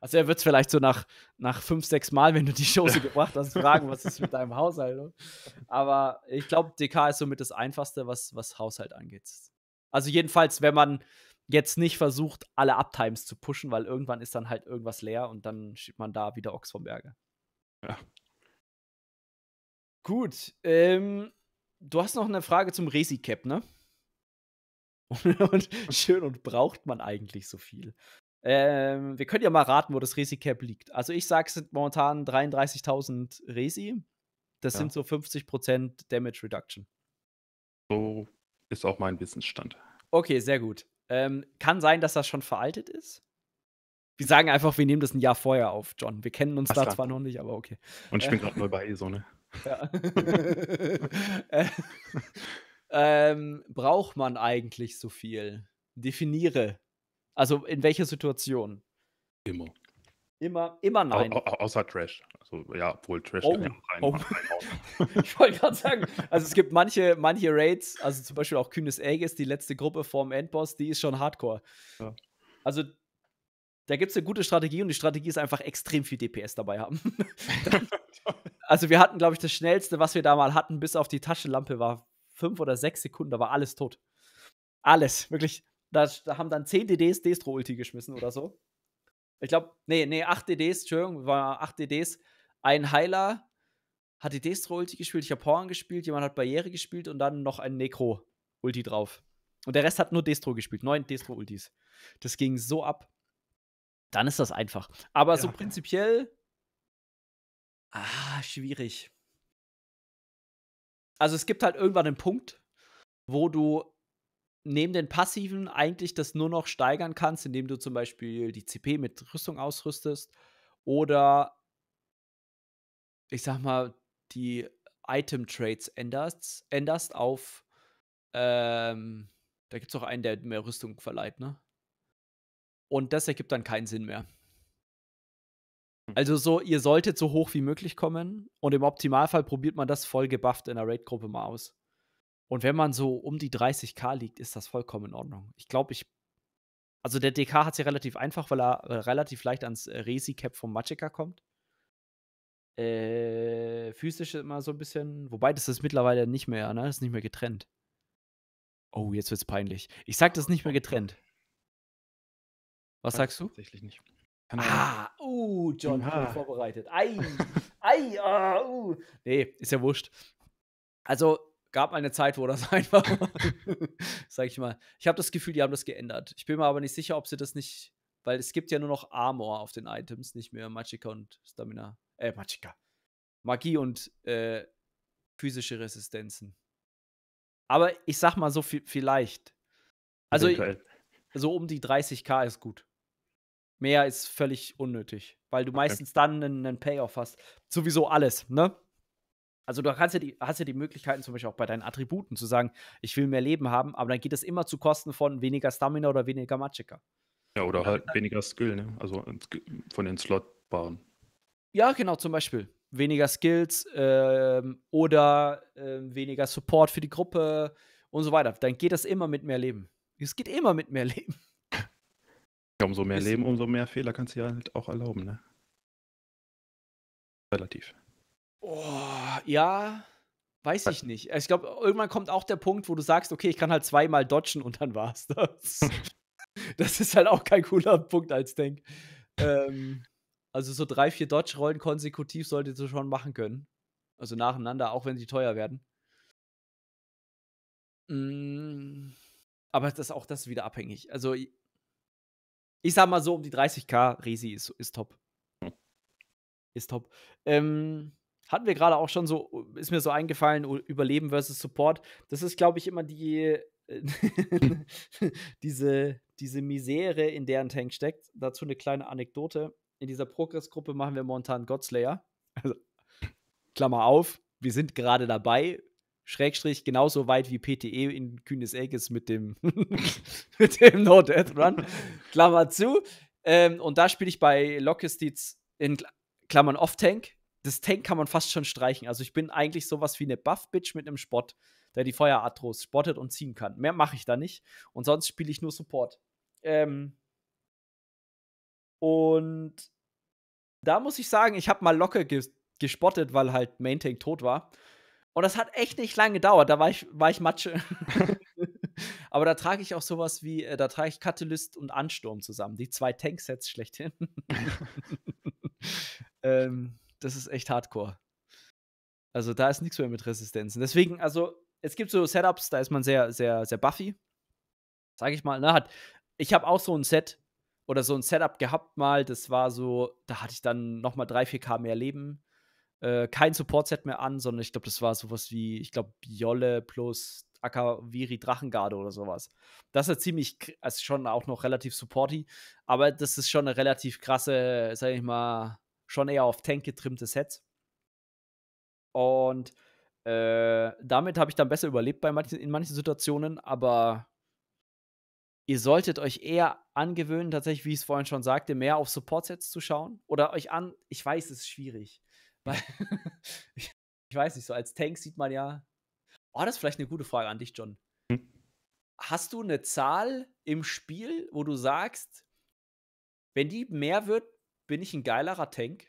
Also er wird es vielleicht so nach, nach fünf, sechs Mal, wenn du die Chose gebracht hast, fragen, was ist mit deinem Haushalt. Aber ich glaube, DK ist somit das Einfachste, was, was Haushalt angeht. Also jedenfalls, wenn man jetzt nicht versucht, alle Uptimes zu pushen, weil irgendwann ist dann halt irgendwas leer und dann schiebt man da wieder Ochs vom Berge. Ja. Gut. Ähm, du hast noch eine Frage zum Resi-Cap, ne? Und, schön und braucht man eigentlich so viel? Ähm, wir können ja mal raten, wo das Resi-Cap liegt. Also ich sage, es sind momentan 33.000 Resi. Das ja. sind so 50% Damage Reduction. So ist auch mein Wissensstand. Okay, sehr gut. Ähm, kann sein, dass das schon veraltet ist. Wir sagen einfach, wir nehmen das ein Jahr vorher auf, John. Wir kennen uns Ach, da klar. zwar noch nicht, aber okay. Und ich bin äh, gerade neu bei ESO, ne? Ja. Äh, ähm, braucht man eigentlich so viel? Definiere. Also in welcher Situation? Immer. Immer, immer nein. Au, au, außer Trash. Also, ja, obwohl Trash oh. rein, oh. ich wollte gerade sagen, also es gibt manche, manche Raids, also zum Beispiel auch Kühnes Aegis, die letzte Gruppe vorm Endboss, die ist schon hardcore. Ja. Also da gibt es eine gute Strategie und die Strategie ist einfach extrem viel DPS dabei haben. also wir hatten, glaube ich, das schnellste, was wir da mal hatten, bis auf die Taschenlampe war fünf oder sechs Sekunden, da war alles tot. Alles, wirklich. Da, da haben dann zehn DDs Destro-Ulti geschmissen oder so. Ich glaube, nee, nee, 8 DDs, Entschuldigung, war 8 DDs. Ein Heiler hat die Destro-Ulti gespielt, ich habe Horn gespielt, jemand hat Barriere gespielt und dann noch ein Necro-Ulti drauf. Und der Rest hat nur Destro gespielt, neun Destro-Ultis. Das ging so ab. Dann ist das einfach. Aber ja, so prinzipiell. Ah, schwierig. Also es gibt halt irgendwann einen Punkt, wo du neben den passiven eigentlich das nur noch steigern kannst, indem du zum Beispiel die CP mit Rüstung ausrüstest oder ich sag mal, die Item-Trades änderst, änderst auf ähm, da gibt es auch einen, der mehr Rüstung verleiht, ne? Und das ergibt dann keinen Sinn mehr. Hm. Also so, ihr solltet so hoch wie möglich kommen und im Optimalfall probiert man das voll gebufft in der Raid-Gruppe mal aus. Und wenn man so um die 30k liegt, ist das vollkommen in Ordnung. Ich glaube, ich. Also der DK hat es ja relativ einfach, weil er äh, relativ leicht ans äh, Resi-Cap vom Magicka kommt. Äh, physisch immer so ein bisschen. Wobei das ist mittlerweile nicht mehr, ne? Das ist nicht mehr getrennt. Oh, jetzt wird's peinlich. Ich sag das nicht mehr oh. getrennt. Was sagst du? Tatsächlich nicht. Kann ah, oh, John, ja. vorbereitet. Ei, ei, ah, uh. Nee, ist ja wurscht. Also, gab eine Zeit, wo das einfach war. Sag ich mal. Ich habe das Gefühl, die haben das geändert. Ich bin mir aber nicht sicher, ob sie das nicht. Weil es gibt ja nur noch Armor auf den Items, nicht mehr Magicka und Stamina. Äh, Magicka. Magie und äh, physische Resistenzen. Aber ich sag mal so viel, vielleicht. Also, okay. so um die 30k ist gut. Mehr ist völlig unnötig, weil du okay. meistens dann einen, einen Payoff hast. Sowieso alles, ne? Also du hast ja, die, hast ja die Möglichkeiten zum Beispiel auch bei deinen Attributen zu sagen, ich will mehr Leben haben, aber dann geht das immer zu Kosten von weniger Stamina oder weniger Magicka. Ja, oder halt weniger Skill, ne? Also von den Slotbaren. Ja, genau, zum Beispiel. Weniger Skills ähm, oder äh, weniger Support für die Gruppe und so weiter. Dann geht das immer mit mehr Leben. Es geht immer mit mehr Leben. Ja, umso mehr Leben, umso mehr Fehler kannst du dir halt auch erlauben, ne? Relativ. Oh, ja, weiß ich nicht. Also, ich glaube, irgendwann kommt auch der Punkt, wo du sagst, okay, ich kann halt zweimal dodgen und dann war's das. das ist halt auch kein cooler Punkt als Tank. Ähm, also so drei, vier Dodge-Rollen konsekutiv solltest du schon machen können. Also nacheinander, auch wenn sie teuer werden. Mm, aber das ist auch das wieder abhängig. Also ich, ich sag mal so, um die 30k Resi ist, ist top. Hm. Ist top. Ähm, hatten wir gerade auch schon so, ist mir so eingefallen, Überleben versus Support. Das ist, glaube ich, immer die, äh, diese, diese Misere, in der ein Tank steckt. Dazu eine kleine Anekdote. In dieser Progress-Gruppe machen wir momentan Godslayer. Also, Klammer auf, wir sind gerade dabei. Schrägstrich genauso weit wie PTE in Kühnes Elkes mit dem, dem No Death Run. Klammer zu. Ähm, und da spiele ich bei Lockestids in Klammern Off-Tank das Tank kann man fast schon streichen. Also ich bin eigentlich sowas wie eine Buff-Bitch mit einem Spot, der die Feueratros spottet und ziehen kann. Mehr mache ich da nicht. Und sonst spiele ich nur Support. Ähm und da muss ich sagen, ich habe mal locker ges gespottet, weil halt Main Tank tot war. Und das hat echt nicht lange gedauert. Da war ich, war ich Matsche. Aber da trage ich auch sowas wie, äh, da trage ich Katalyst und Ansturm zusammen. Die zwei Tanksets schlechthin. ähm, das ist echt hardcore. Also da ist nichts mehr mit Resistenzen. Deswegen, also, es gibt so Setups, da ist man sehr, sehr, sehr buffy. Sag ich mal, ne? Hat, ich habe auch so ein Set oder so ein Setup gehabt mal, das war so, da hatte ich dann nochmal 3, 4K mehr Leben. Äh, kein Support-Set mehr an, sondern ich glaube, das war sowas wie, ich glaube, Jolle plus Akaviri Drachengarde oder sowas. Das ist ja ziemlich, also schon auch noch relativ supporty, aber das ist schon eine relativ krasse, sag ich mal, schon eher auf Tank getrimmte Sets. Und äh, damit habe ich dann besser überlebt bei manchen, in manchen Situationen, aber ihr solltet euch eher angewöhnen, tatsächlich, wie ich es vorhin schon sagte, mehr auf Support-Sets zu schauen. Oder euch an, ich weiß, es ist schwierig. Weil ich, ich, weiß nicht, so als Tank sieht man ja. Oh, das ist vielleicht eine gute Frage an dich, John. Hm. Hast du eine Zahl im Spiel, wo du sagst, wenn die mehr wird, bin ich ein geilerer Tank?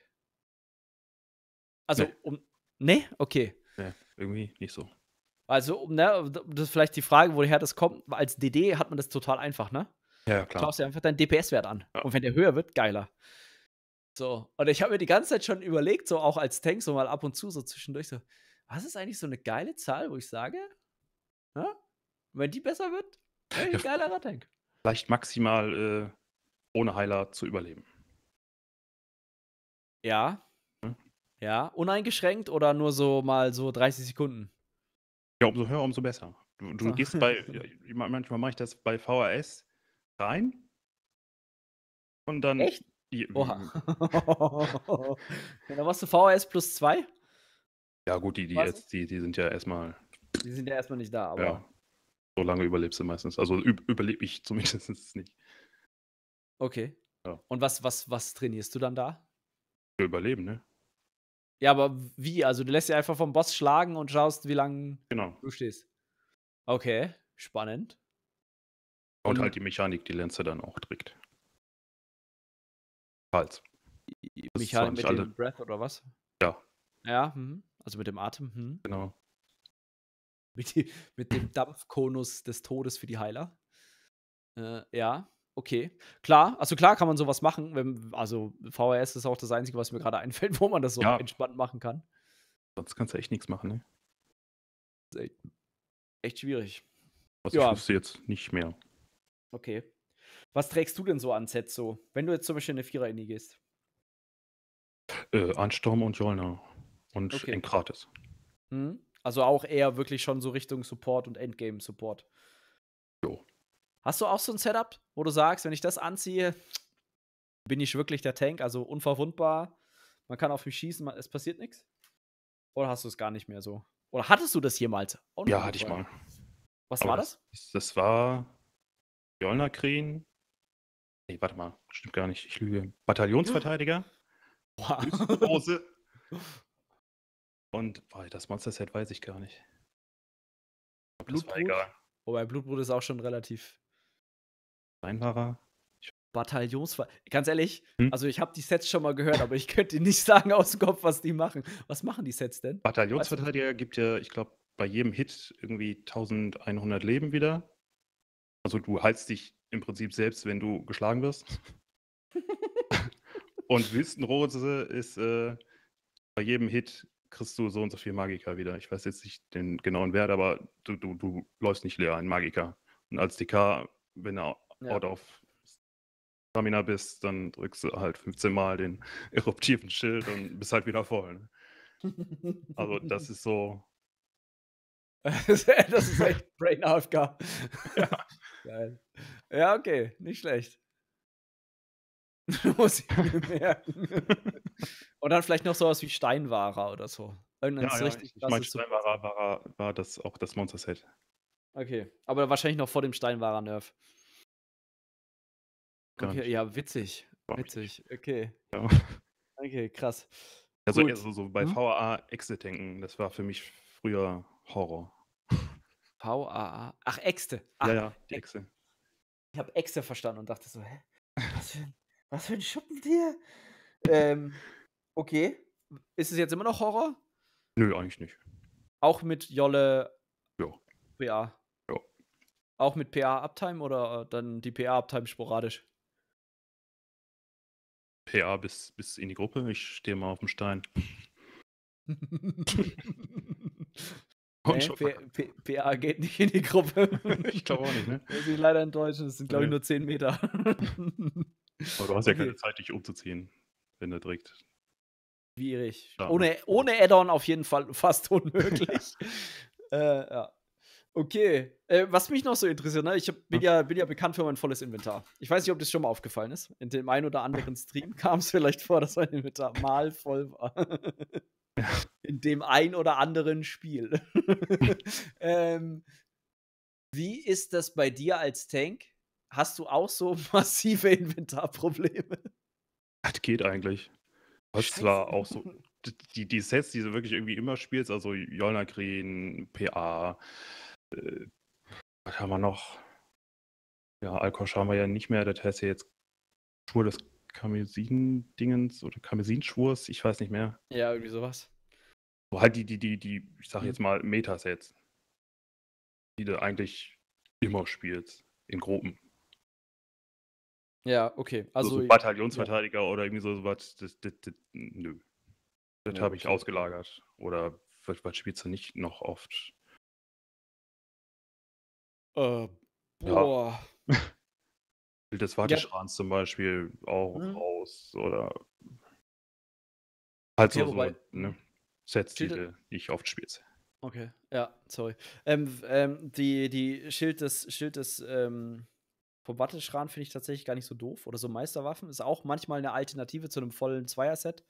Also, nee. um. Nee? Okay. Nee, irgendwie nicht so. Also, ne, das ist vielleicht die Frage, woher das kommt. Als DD hat man das total einfach, ne? Ja, klar. Du Schaust dir einfach deinen DPS-Wert an. Ja. Und wenn der höher wird, geiler. So. Und ich habe mir die ganze Zeit schon überlegt, so auch als Tank, so mal ab und zu, so zwischendurch, so, was ist eigentlich so eine geile Zahl, wo ich sage, ne? wenn die besser wird, ein ja, geilerer Tank. Vielleicht maximal äh, ohne Heiler zu überleben. Ja. Hm. Ja. Uneingeschränkt oder nur so mal so 30 Sekunden? Ja, umso höher, umso besser. Du, du gehst bei, manchmal mache ich das bei VHS rein und dann. Echt? Ja, Oha. ja, dann machst du VHS plus zwei? Ja, gut, die, die, jetzt, die, die sind ja erstmal. Die sind ja erstmal nicht da, aber. Ja. So lange überlebst du meistens. Also überlebe ich zumindest nicht. Okay. Ja. Und was, was, was trainierst du dann da? Überleben, ne? Ja, aber wie? Also du lässt dich einfach vom Boss schlagen und schaust, wie lange genau. du stehst. Okay, spannend. Und, und halt die Mechanik, die lernst dann auch trägt. Falls. Mechanik mit alle. dem Breath oder was? Ja. Ja, hm. also mit dem Atem. Hm. Genau. Mit, die, mit, dem Dampfkonus des Todes für die Heiler. Äh, ja. Okay, klar, also klar kann man sowas machen. Wenn, also VRS ist auch das Einzige, was mir gerade einfällt, wo man das so ja. entspannt machen kann. Sonst kannst du echt nichts machen, ne? Echt, echt, schwierig. Was also ja. ich wüsste jetzt nicht mehr. Okay. Was trägst du denn so an Sets so, wenn du jetzt zum Beispiel in eine Vierer-Indie gehst? Äh, Ansturm und Jolner. und okay. Enkrates. Mhm. Also auch eher wirklich schon so Richtung Support und Endgame-Support. Hast du auch so ein Setup, wo du sagst, wenn ich das anziehe, bin ich wirklich der Tank, also unverwundbar, man kann auf mich schießen, es passiert nichts? Oder hast du es gar nicht mehr so? Oder hattest du das jemals? Oh, ja, hatte ich mal. Was Aber war das? Das, das war Jolner Krähen. Nee, warte mal, stimmt gar nicht, ich lüge. Bataillonsverteidiger. Wow. Hose. Und boah, das Monster-Set weiß ich gar nicht. Blutbrut? Das war egal. Wobei Blutbrut ist auch schon relativ Steinwarer? Bataillons. Ganz ehrlich, hm? also ich habe die Sets schon mal gehört, aber ich könnte nicht sagen aus dem Kopf, was die machen. Was machen die Sets denn? Bataillonsverteidiger gibt ja, ich glaube, bei jedem Hit irgendwie 1100 Leben wieder. Also du heilst dich im Prinzip selbst, wenn du geschlagen wirst. und Wüstenrose ist äh, bei jedem Hit kriegst du so und so viel Magiker wieder. Ich weiß jetzt nicht den genauen Wert, aber du, du, du läufst nicht leer, in Magiker. Und als DK, wenn er ja. oder auf Stamina bist, dann drückst du halt 15 Mal den eruptiven Schild und bist halt wieder voll. Ne? Also das ist so. das ist echt Brain AFK. Ja. Geil. Ja, okay, nicht schlecht. Muss ich mir merken. und dann vielleicht noch sowas wie Steinwara oder so. Irgendein ja, ja, richtig ich meine, Steinwara war, war das auch das Monster-Set. Okay, aber wahrscheinlich noch vor dem steinwara nerv Okay, ja, witzig. War witzig, nicht. okay. Ja. Okay, krass. Also, Gut. also so bei hm? VAA Exe-Denken, das war für mich früher Horror. VAA. Ach, Äxte. Ach, ja, ja, die Äxte. Ich habe Äxte verstanden und dachte so, hä? Was für ein, was für ein Schuppentier? Ähm, okay. Ist es jetzt immer noch Horror? Nö, eigentlich nicht. Auch mit Jolle. Ja. PA. Ja. Auch mit PA Uptime oder äh, dann die PA Uptime sporadisch? PA bis, bis in die Gruppe. Ich stehe mal auf dem Stein. nee, PA geht nicht in die Gruppe. ich glaube auch nicht, ne? Das ist leider enttäuschend. Das sind, glaube ich, nur 10 Meter. Aber du hast ja okay. keine Zeit, dich umzuziehen, wenn er direkt. Schwierig. Ohne, ohne Add-on auf jeden Fall fast unmöglich. äh, ja. Okay, äh, was mich noch so interessiert, ne? ich hab, bin, hm. ja, bin ja bekannt für mein volles Inventar. Ich weiß nicht, ob das schon mal aufgefallen ist. In dem einen oder anderen Stream kam es vielleicht vor, dass mein Inventar mal voll war. In dem ein oder anderen Spiel. ähm, wie ist das bei dir als Tank? Hast du auch so massive Inventarprobleme? Das geht eigentlich. Was zwar auch so die, die Sets, die du wirklich irgendwie immer spielst, also Jolnakrin, PA, äh, was haben wir noch? Ja, Alkosch haben wir ja nicht mehr. Das heißt ja jetzt Schwur des Kamesin-Dingens oder Kamesin-Schwurs, ich weiß nicht mehr. Ja, irgendwie sowas. So halt die, die, die, die, ich sag mhm. jetzt mal, Metasets. Die du eigentlich immer spielst. In Gruppen. Ja, okay. Also, so, so also Bataillonsverteidiger ja. oder irgendwie so was, das, das, das, nö. Das ja, habe ich okay. ausgelagert. Oder was, was spielst du nicht noch oft? Äh, boah. Ja. Des Warteschrans ja. zum Beispiel auch mhm. raus oder halt okay, so, wobei, so ne? Mhm. Sets-Titel, die ich oft spiele. Okay, ja, sorry. Ähm, ähm, die, die Schild des, Schild des ähm, vom Watteschran finde ich tatsächlich gar nicht so doof. Oder so Meisterwaffen ist auch manchmal eine Alternative zu einem vollen Zweier-Set.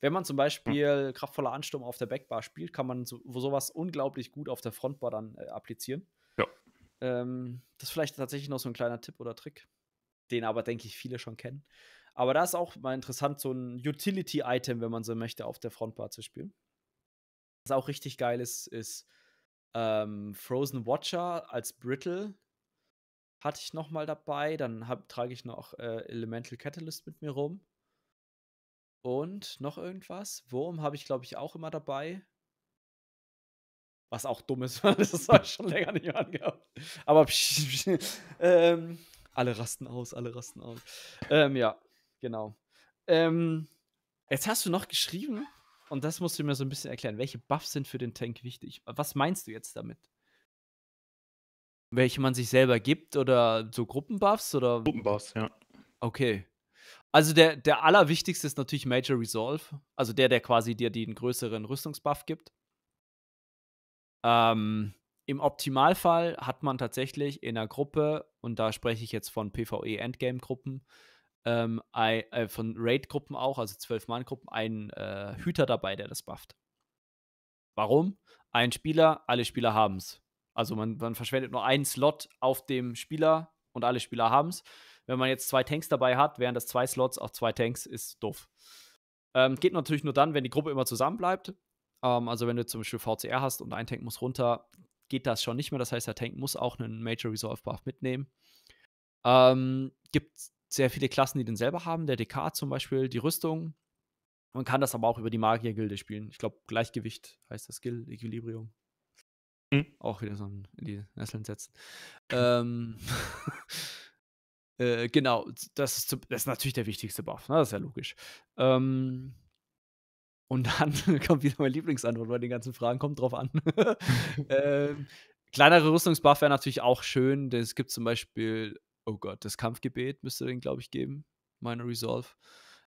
Wenn man zum hm. Beispiel hm. kraftvoller Ansturm auf der Backbar spielt, kann man so, sowas unglaublich gut auf der Frontbar dann äh, applizieren. Ähm, das ist vielleicht tatsächlich noch so ein kleiner Tipp oder Trick, den aber, denke ich, viele schon kennen. Aber da ist auch mal interessant, so ein Utility-Item, wenn man so möchte, auf der Frontbar zu spielen. Was auch richtig geil ist, ist ähm, Frozen Watcher als Brittle hatte ich noch mal dabei. Dann hab, trage ich noch äh, Elemental Catalyst mit mir rum. Und noch irgendwas. Wurm habe ich, glaube ich, auch immer dabei. Was auch dumm ist, weil das habe ich schon länger nicht mehr angehabt. Aber psch, psch, psch, ähm, alle rasten aus, alle rasten aus. Ähm, ja, genau. Ähm, jetzt hast du noch geschrieben, und das musst du mir so ein bisschen erklären, welche Buffs sind für den Tank wichtig? Was meinst du jetzt damit? Welche man sich selber gibt oder so Gruppenbuffs oder? Gruppenbuffs, ja. Okay. Also der, der allerwichtigste ist natürlich Major Resolve, also der, der quasi dir den größeren Rüstungsbuff gibt. Ähm, im Optimalfall hat man tatsächlich in der Gruppe, und da spreche ich jetzt von PvE-Endgame-Gruppen, ähm, äh, von Raid-Gruppen auch, also 12-Mann-Gruppen, einen äh, Hüter dabei, der das bufft. Warum? Ein Spieler, alle Spieler haben es. Also man, man, verschwendet nur einen Slot auf dem Spieler und alle Spieler haben es. Wenn man jetzt zwei Tanks dabei hat, wären das zwei Slots auf zwei Tanks, ist doof. Ähm, geht natürlich nur dann, wenn die Gruppe immer zusammen bleibt. Ähm, also wenn du zum Beispiel VCR hast und ein Tank muss runter, geht das schon nicht mehr. Das heißt, der Tank muss auch einen Major Resolve Buff mitnehmen. Ähm, gibt sehr viele Klassen, die den selber haben. Der DK zum Beispiel, die Rüstung. Man kann das aber auch über die Magier-Gilde spielen. Ich glaube, Gleichgewicht heißt das Skill, Equilibrium. Mhm. Auch wieder so in die Nesseln setzen. ähm, äh, genau, das ist, das ist, natürlich der wichtigste Buff, ne? das ist ja logisch. Ähm, und dann kommt wieder meine Lieblingsantwort bei den ganzen Fragen, kommt drauf an. ähm, kleinere Rüstungsbuff wäre natürlich auch schön. denn Es gibt zum Beispiel, oh Gott, das Kampfgebet müsste den, glaube ich, geben. Meine Resolve.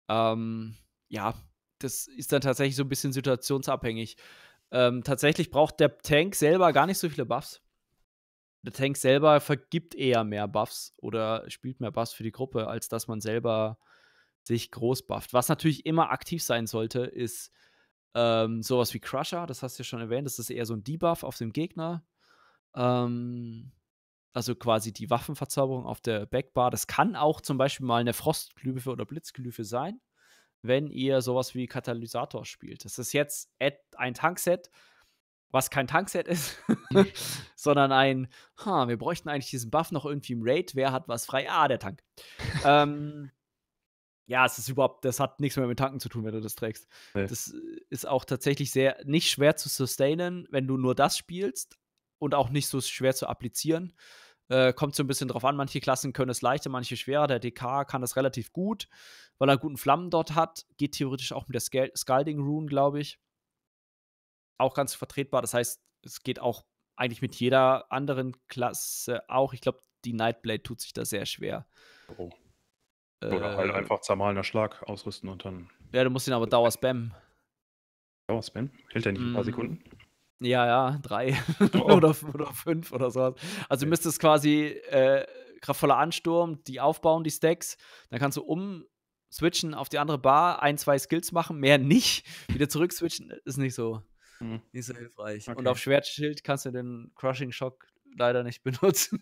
Ähm, ja, das ist dann tatsächlich so ein bisschen situationsabhängig. Ähm, tatsächlich braucht der Tank selber gar nicht so viele Buffs. Der Tank selber vergibt eher mehr Buffs oder spielt mehr Buffs für die Gruppe, als dass man selber sich groß bufft. Was natürlich immer aktiv sein sollte, ist ähm, sowas wie Crusher, das hast du ja schon erwähnt, das ist eher so ein Debuff auf dem Gegner. Ähm, also quasi die Waffenverzauberung auf der Backbar. Das kann auch zum Beispiel mal eine Frostglüfe oder Blitzglüfe sein, wenn ihr sowas wie Katalysator spielt. Das ist jetzt ein Tankset, was kein Tankset ist, mhm. sondern ein, ha, wir bräuchten eigentlich diesen Buff noch irgendwie im Raid. Wer hat was frei? Ah, der Tank. ähm, ja, es ist überhaupt, das hat nichts mehr mit Tanken zu tun, wenn du das trägst. Nee. Das äh, ist auch tatsächlich sehr nicht schwer zu sustainen, wenn du nur das spielst und auch nicht so schwer zu applizieren. Äh, kommt so ein bisschen drauf an, manche Klassen können es leichter, manche schwerer. Der DK kann das relativ gut, weil er einen guten Flammen dort hat. Geht theoretisch auch mit der Scalding Rune, glaube ich. Auch ganz vertretbar. Das heißt, es geht auch eigentlich mit jeder anderen Klasse auch. Ich glaube, die Nightblade tut sich da sehr schwer. Oh. Oder halt äh, einfach zermahlener Schlag ausrüsten und dann. Ja, du musst ihn aber Dauer ne? spammen. Dauer spammen? Hält er nicht mm. ein paar mhm. Sekunden? Ja, ja, drei oh. oh. oder, oder fünf oder sowas. Also okay. du müsstest quasi äh, kraftvoller Ansturm, die aufbauen, die Stacks. Dann kannst du umswitchen auf die andere Bar, ein, zwei Skills machen, mehr nicht. Wieder zurück switchen ist nicht so, mhm. nicht so hilfreich. Okay. Und auf Schwertschild kannst du den Crushing Shock leider nicht benutzen.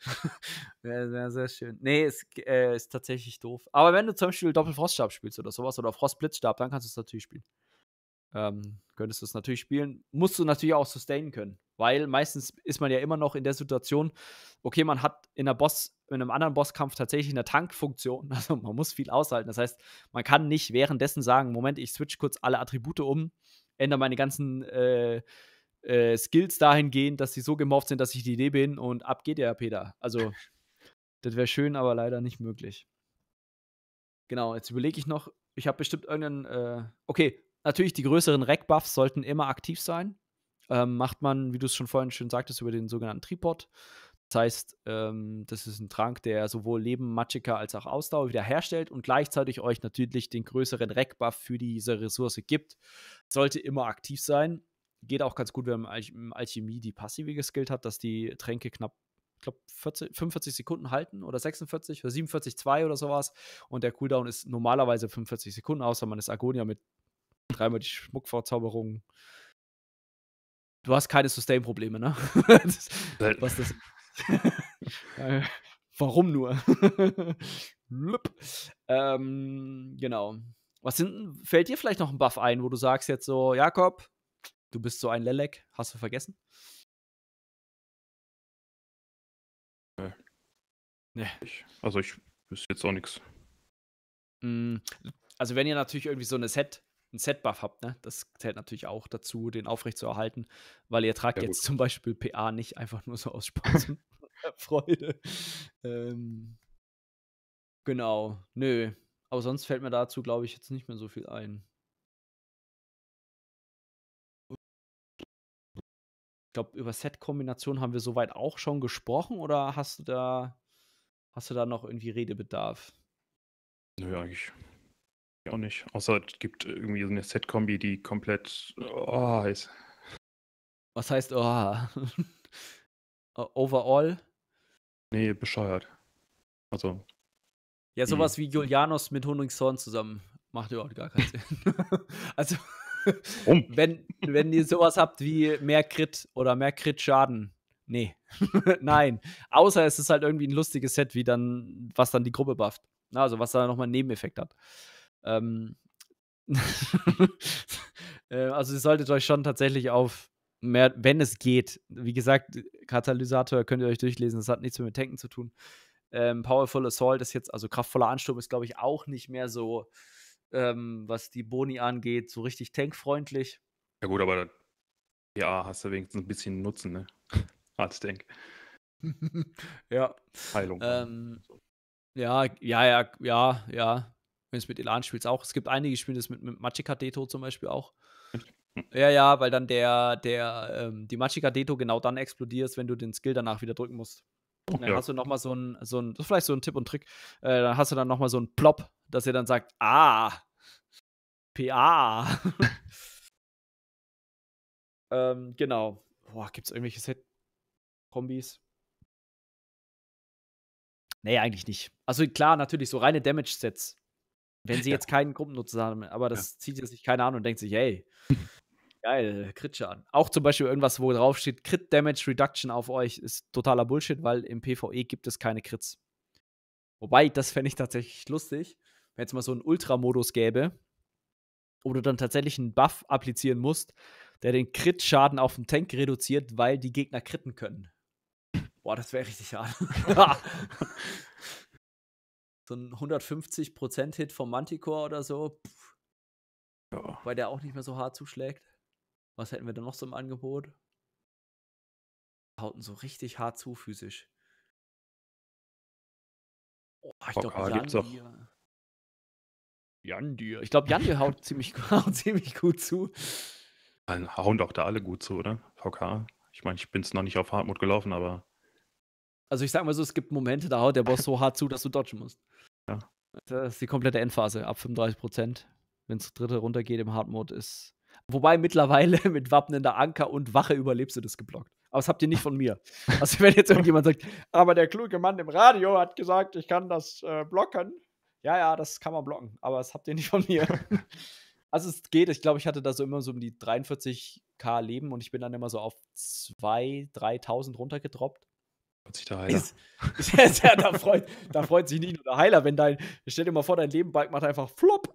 wäre wär sehr schön. Nee, ist, äh, ist tatsächlich doof. Aber wenn du zum Beispiel Doppelfroststab spielst oder sowas oder Frostblitzstab, dann kannst du es natürlich spielen. Ähm, könntest du es natürlich spielen, musst du natürlich auch sustainen können, weil meistens ist man ja immer noch in der Situation, okay, man hat in der Boss, in einem anderen Bosskampf tatsächlich eine Tankfunktion, also man muss viel aushalten. Das heißt, man kann nicht währenddessen sagen, Moment, ich switch kurz alle Attribute um, ändere meine ganzen äh, äh, Skills dahingehend, dass sie so gemorft sind, dass ich die Idee bin und ab geht der Peter. Also, das wäre schön, aber leider nicht möglich. Genau, jetzt überlege ich noch, ich habe bestimmt irgendeinen. Äh, okay, natürlich die größeren Rack-Buffs sollten immer aktiv sein. Ähm, macht man, wie du es schon vorhin schön sagtest, über den sogenannten Tripod. Das heißt, ähm, das ist ein Trank, der sowohl Leben, Magicka als auch Ausdauer wiederherstellt und gleichzeitig euch natürlich den größeren Rack-Buff für diese Ressource gibt. Sollte immer aktiv sein geht auch ganz gut, wenn man im Alchemie die passive geskillt hat, dass die Tränke knapp, ich glaube, 45 Sekunden halten oder 46 oder 47, 2 oder sowas. Und der Cooldown ist normalerweise 45 Sekunden, außer man ist Agonia mit dreimal die Schmuckvorzauberung. Du hast keine Sustain-Probleme, ne? das, äh. was das. Warum nur? ähm, genau. Was sind, fällt dir vielleicht noch ein Buff ein, wo du sagst jetzt so, Jakob, Du bist so ein Lelek, hast du vergessen? Nö. Nee. Ich, also ich wüsste jetzt auch nichts. Mm, also wenn ihr natürlich irgendwie so eine Set, ein Set-Buff habt, ne? Das zählt natürlich auch dazu, den aufrecht zu erhalten, weil ihr tragt ja, jetzt zum Beispiel PA nicht einfach nur so aus Spaß und Freude. Ähm, genau, nö. Aber sonst fällt mir dazu, glaube ich, jetzt nicht mehr so viel ein. glaube, über Set-Kombination haben wir soweit auch schon gesprochen oder hast du da, hast du da noch irgendwie Redebedarf? Nö, eigentlich auch nicht. Außer es gibt irgendwie so eine Set-Kombi, die komplett oh, heiß. Was heißt oh? Overall? Nee, bescheuert. Also. Ja, hm. sowas wie Julianos mit Honigshorn zusammen macht überhaupt gar keinen Sinn. also. wenn, wenn ihr sowas habt wie mehr Crit oder mehr Crit-Schaden, nee. Nein. Außer es ist halt irgendwie ein lustiges Set, wie dann, was dann die Gruppe bufft. Also was da nochmal einen Nebeneffekt hat. Ähm äh, also ihr solltet euch schon tatsächlich auf mehr, wenn es geht, wie gesagt, Katalysator könnt ihr euch durchlesen, das hat nichts mehr mit Tanken zu tun. Ähm, Powerful Assault ist jetzt, also kraftvoller Ansturm ist, glaube ich, auch nicht mehr so ähm, was die Boni angeht, so richtig tankfreundlich. Ja gut, aber ja, hast du wenigstens ein bisschen Nutzen, ne? Als Tank. ja. Heilung. Ähm, ja, ja, ja, ja, ja. Wenn es mit Elan spielst auch. Es gibt einige Spiele, das mit, mit Machika Deto zum Beispiel auch. Ja, ja, weil dann der, der, ähm, die Machika Deto genau dann explodiert, wenn du den Skill danach wieder drücken musst. Okay. Dann hast du nochmal so ein, so ein, das ist vielleicht so ein Tipp und Trick, äh, dann hast du dann nochmal so ein Plop, dass ihr dann sagt, ah, PA. ähm, genau. Boah, gibt's irgendwelche Set-Kombis? Nee, eigentlich nicht. Also klar, natürlich so reine Damage-Sets. Wenn sie ja. jetzt keinen Gruppennutzer haben, aber das ja. zieht sich keiner an und denkt sich, hey, Geil, Crit-Schaden. Auch zum Beispiel irgendwas, wo drauf steht, Crit Damage Reduction auf euch ist totaler Bullshit, weil im PvE gibt es keine Crits. Wobei, das fände ich tatsächlich lustig, wenn es mal so einen Ultra-Modus gäbe, wo du dann tatsächlich einen Buff applizieren musst, der den Crit-Schaden auf dem Tank reduziert, weil die Gegner kritten können. Boah, das wäre richtig hart. so ein 150%-Hit vom Manticore oder so, pff, weil der auch nicht mehr so hart zuschlägt. Was hätten wir denn noch so im Angebot? Hauten so richtig hart zu, physisch. Oh, ich glaube, Jandir. Jandir. Ich glaube, Jandir haut ziemlich, haut ziemlich gut zu. Dann hauen doch da alle gut zu, oder? VK. Ich meine, ich bin es noch nicht auf Hartmut gelaufen, aber. Also ich sag mal so, es gibt Momente, da haut der Boss so hart zu, dass du dodgen musst. Ja. Das ist die komplette Endphase ab 35%. Wenn es dritte runtergeht im Hard ist Wobei mittlerweile mit wappnender Anker und Wache überlebst du das geblockt. Aber das habt ihr nicht von mir. Also, wenn jetzt irgendjemand sagt, aber der kluge Mann im Radio hat gesagt, ich kann das äh, blocken. Ja, ja, das kann man blocken, aber das habt ihr nicht von mir. also, es geht. Ich glaube, ich hatte da so immer so um die 43k Leben und ich bin dann immer so auf 2.000, 3.000 runtergedroppt. Freut sich der Heiler. Ist, ist, ja, da, freut, da freut sich nicht nur der Heiler, wenn dein, stell dir mal vor, dein Lebenbalk macht einfach flop.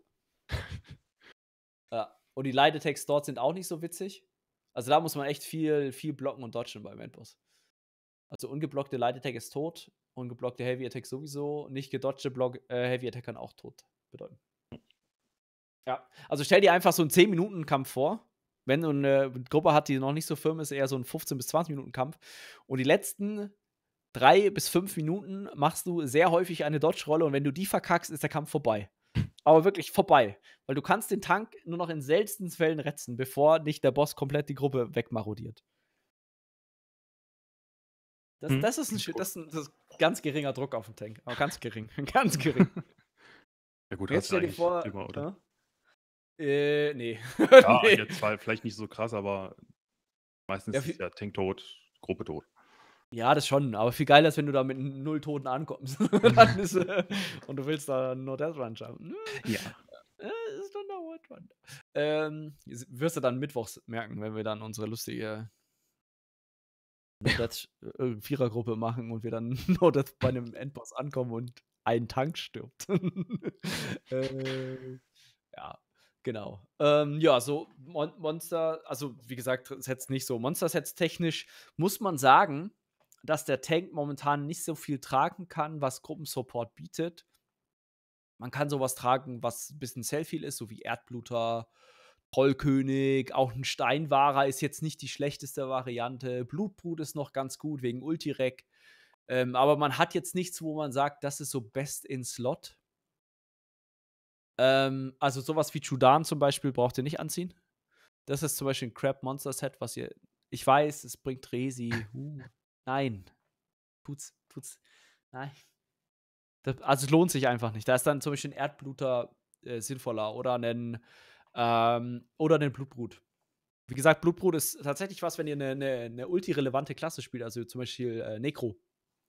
Ja, und die Leidetext dort sind auch nicht so witzig. Also da muss man echt viel, viel blocken und dodgen beim Endboss. Also ungeblockte Light-Attack ist tot, ungeblockte Heavy-Attack sowieso, nicht gedodgte Block, äh, Heavy-Attack kann auch tot bedeuten. Ja, also stell dir einfach so einen 10-Minuten-Kampf vor. Wenn du eine Gruppe hat, die noch nicht so firm ist, eher so ein 15- bis 20-Minuten-Kampf. Und die letzten drei bis fünf Minuten machst du sehr häufig eine Dodge-Rolle und wenn du die verkackst, ist der Kampf vorbei aber wirklich vorbei. Weil du kannst den Tank nur noch in seltenen Fällen retzen, bevor nicht der Boss komplett die Gruppe wegmarodiert. Das, hm. das, ist ein, hm, das, ist ein, das, ist ein, ganz geringer Druck auf den Tank. Aber ganz gering. ganz gering. Ja gut, jetzt stell dir vor. Immer, oder? Ja? Ne? Äh, nee. Ja, nee. jetzt war vielleicht nicht so krass, aber meistens ja, ist ja Tank tot, Gruppe tot. Ja, das schon, aber viel geiler ist, wenn du da mit null Toten ankommst. ist, äh, und du willst da nur Death Run schaffen. Hm. Ja. Äh, es ist dann One Run. Ähm, wirst du dann mittwochs merken, wenn wir dann unsere lustige Death äh, Vierergruppe machen und wir dann No Death bei einem Endboss ankommen und ein Tank stirbt. äh, ja, genau. Ähm, ja, so Mon Monster, also wie gesagt, Sets nicht so. Monster-Sets technisch muss man sagen, dass der Tank momentan nicht so viel tragen kann, was Gruppensupport bietet. Man kann sowas tragen, was ein bisschen Selfie ist, so wie Erdbluter, Trollkönig, auch ein Steinwahrer ist jetzt nicht die schlechteste Variante. Blutbrut ist noch ganz gut wegen Ultirec. Ähm, aber man hat jetzt nichts, wo man sagt, das ist so best in Slot. Ähm, also sowas wie Judan zum Beispiel braucht ihr nicht anziehen. Das ist zum Beispiel ein Crab Monster Set, was ihr. Ich weiß, es bringt Resi. Uh, Nein. Tut's, tut's. Nein. Das, also es lohnt sich einfach nicht. Da ist dann zum Beispiel ein Erdbluter äh, sinnvoller oder einen ähm, oder den Blutbrut. Wie gesagt, Blutbrut ist tatsächlich was, wenn ihr eine, eine, eine ulti-relevante Klasse spielt, also zum Beispiel äh, Necro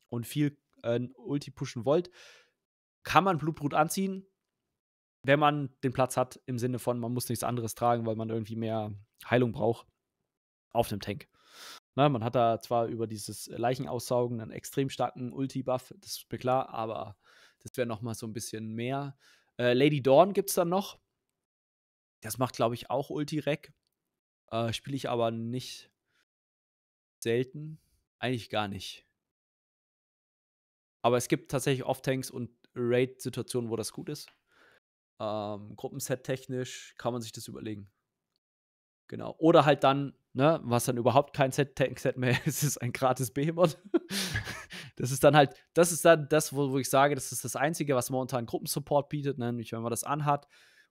und viel äh, Ulti pushen wollt, kann man Blutbrut anziehen, wenn man den Platz hat, im Sinne von, man muss nichts anderes tragen, weil man irgendwie mehr Heilung braucht auf dem Tank. Na, ne, man hat da zwar über dieses Leichenaussaugen einen extrem starken Ulti-Buff, das ist mir klar, aber das wäre nochmal so ein bisschen mehr. Äh, Lady Dawn gibt es dann noch. Das macht, glaube ich, auch Ulti-Rack. Äh, Spiele ich aber nicht selten. Eigentlich gar nicht. Aber es gibt tatsächlich Off-Tanks und Raid-Situationen, wo das gut ist. Ähm, Gruppenset-technisch kann man sich das überlegen. Genau. Oder halt dann ne, was dann überhaupt kein Set-Tank-Set mehr ist, ist ein gratis Behemoth. das ist dann halt, das ist dann das, wo, wo, ich sage, das ist das Einzige, was momentan Gruppensupport bietet, ne? nämlich wenn man das anhat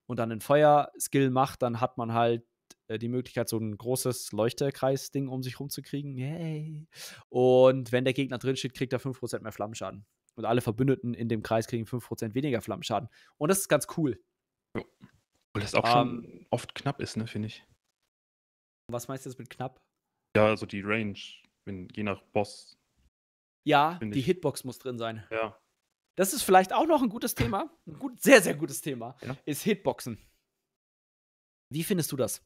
und dann Feuer-Skill macht, dann hat man halt äh, die Möglichkeit, so ein großes Leuchterkreis-Ding um sich rumzukriegen. Yay! Und wenn der Gegner drin steht, kriegt er 5% mehr Flammenschaden. Und alle Verbündeten in dem Kreis kriegen 5% weniger Flammenschaden. Und das ist ganz cool. Ja. Weil das auch ähm, schon oft knapp ist, ne, finde ich. Was meinst du jetzt mit knapp? Ja, also die Range, wenn, je nach Boss. Ja, die ich. Hitbox muss drin sein. Ja. Das ist vielleicht auch noch ein gutes Thema. Ein gut, sehr, sehr gutes Thema. Ja. Ist Hitboxen. Wie findest du das?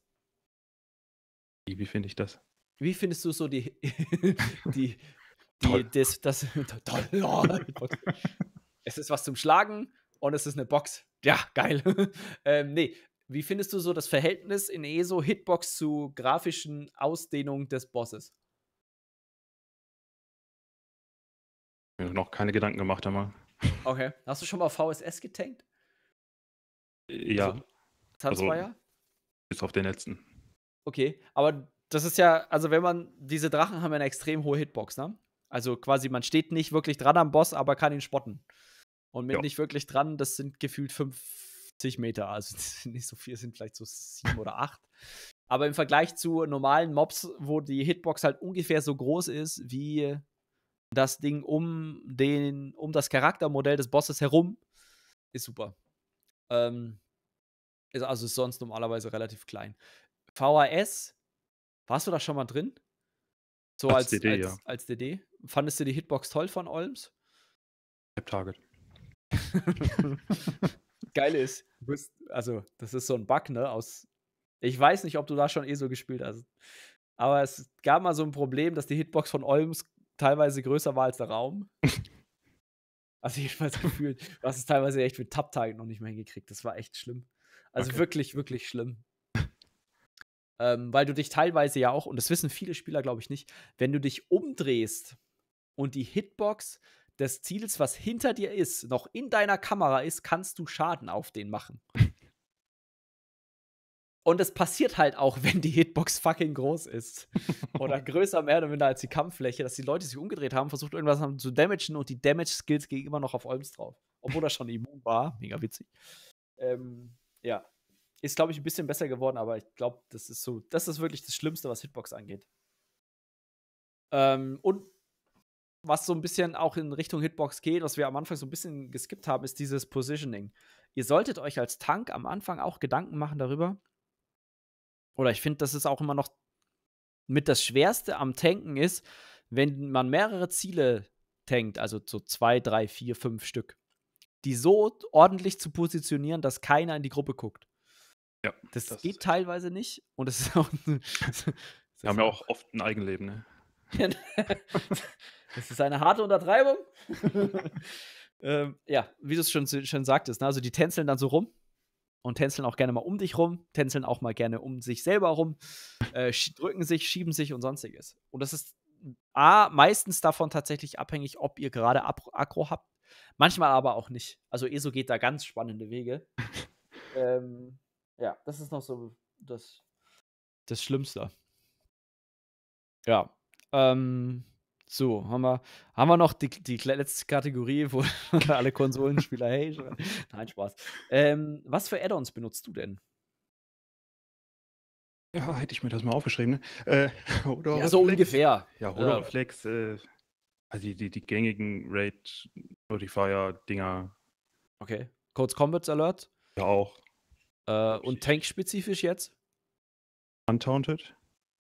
Wie, wie finde ich das? Wie findest du so die. die, die das, das, toll, oh, es ist was zum Schlagen und es ist eine Box. Ja, geil. ähm, nee, wie findest du so das Verhältnis in ESO Hitbox zu grafischen Ausdehnung des Bosses? Mir noch keine Gedanken gemacht einmal. Okay. Hast du schon mal VSS getankt? Äh, ja. Also, Tanzfeier? Also, bis auf den letzten. Okay, aber das ist ja, also wenn man, diese Drachen haben ja eine extrem hohe Hitbox, ne? Also quasi, man steht nicht wirklich dran am Boss, aber kann ihn spotten. Und mit jo. nicht wirklich dran, das sind gefühlt fünf, zig Meter, also nicht so viel, sind vielleicht so sieben oder acht. Aber im Vergleich zu normalen Mobs, wo die Hitbox halt ungefähr so groß ist wie das Ding um, den, um das Charaktermodell des Bosses herum, ist super. Ähm, ist also sonst normalerweise relativ klein. VHS, warst du da schon mal drin? So als, als, DD, als, ja. als DD. Fandest du die Hitbox toll von Olms? Ich Target. Geil ist, bist, also, das ist so ein Bug, ne? Aus, ich weiß nicht, ob du da schon eh so gespielt hast. Aber es gab mal so ein Problem, dass die Hitbox von Olms teilweise größer war als der Raum. also jedenfalls gefühlt, du hast es teilweise echt mit Tap-Target noch nicht mehr hingekriegt. Das war echt schlimm. Also okay. wirklich, wirklich schlimm. ähm, weil du dich teilweise ja auch, und das wissen viele Spieler, glaube ich, nicht, wenn du dich umdrehst und die Hitbox des Ziels, was hinter dir ist, noch in deiner Kamera ist, kannst du Schaden auf den machen. Und es passiert halt auch, wenn die Hitbox fucking groß ist. Oder größer mehr oder minder als die Kampffläche, dass die Leute sich umgedreht haben, versucht irgendwas zu damagen und die Damage-Skills gehen immer noch auf Olms drauf. Obwohl er schon immun war. Mega witzig. Ähm, ja. Ist, glaube ich, ein bisschen besser geworden, aber ich glaube, das ist so, das ist wirklich das Schlimmste, was Hitbox angeht. Ähm, und was so ein bisschen auch in Richtung Hitbox geht, was wir am Anfang so ein bisschen geskippt haben, ist dieses Positioning. Ihr solltet euch als Tank am Anfang auch Gedanken machen darüber. Oder ich finde, das ist auch immer noch mit das Schwerste am Tanken ist, wenn man mehrere Ziele tankt, also so zwei, drei, vier, fünf Stück, die so ordentlich zu positionieren, dass keiner in die Gruppe guckt. Ja, das, das geht teilweise nicht und es ist auch. Wir haben ja auch oft ein Eigenleben, ne? das ist eine harte Untertreibung. ähm, ja, wie du es schon, schon sagtest, ne? also die tänzeln dann so rum und tänzeln auch gerne mal um dich rum, tänzeln auch mal gerne um sich selber rum, äh, drücken sich, schieben sich und sonstiges. Und das ist A, meistens davon tatsächlich abhängig, ob ihr gerade Akro habt, manchmal aber auch nicht. Also ESO geht da ganz spannende Wege. ähm, ja, das ist noch so das, das Schlimmste. Ja, ähm, so, haben wir, haben wir noch die, die letzte Kategorie, wo alle Konsolenspieler, hey, nein, Spaß. Ähm, was für Add-ons benutzt du denn? Ja, hätte ich mir das mal aufgeschrieben. Ne? Äh, oder ja, so Flex. ungefähr. Ja, oder ja. Flex, äh, also die, die, die gängigen Raid Notifier-Dinger. Okay. Codes Combats Alert? Ja, auch. Äh, und spezifisch jetzt? Untaunted?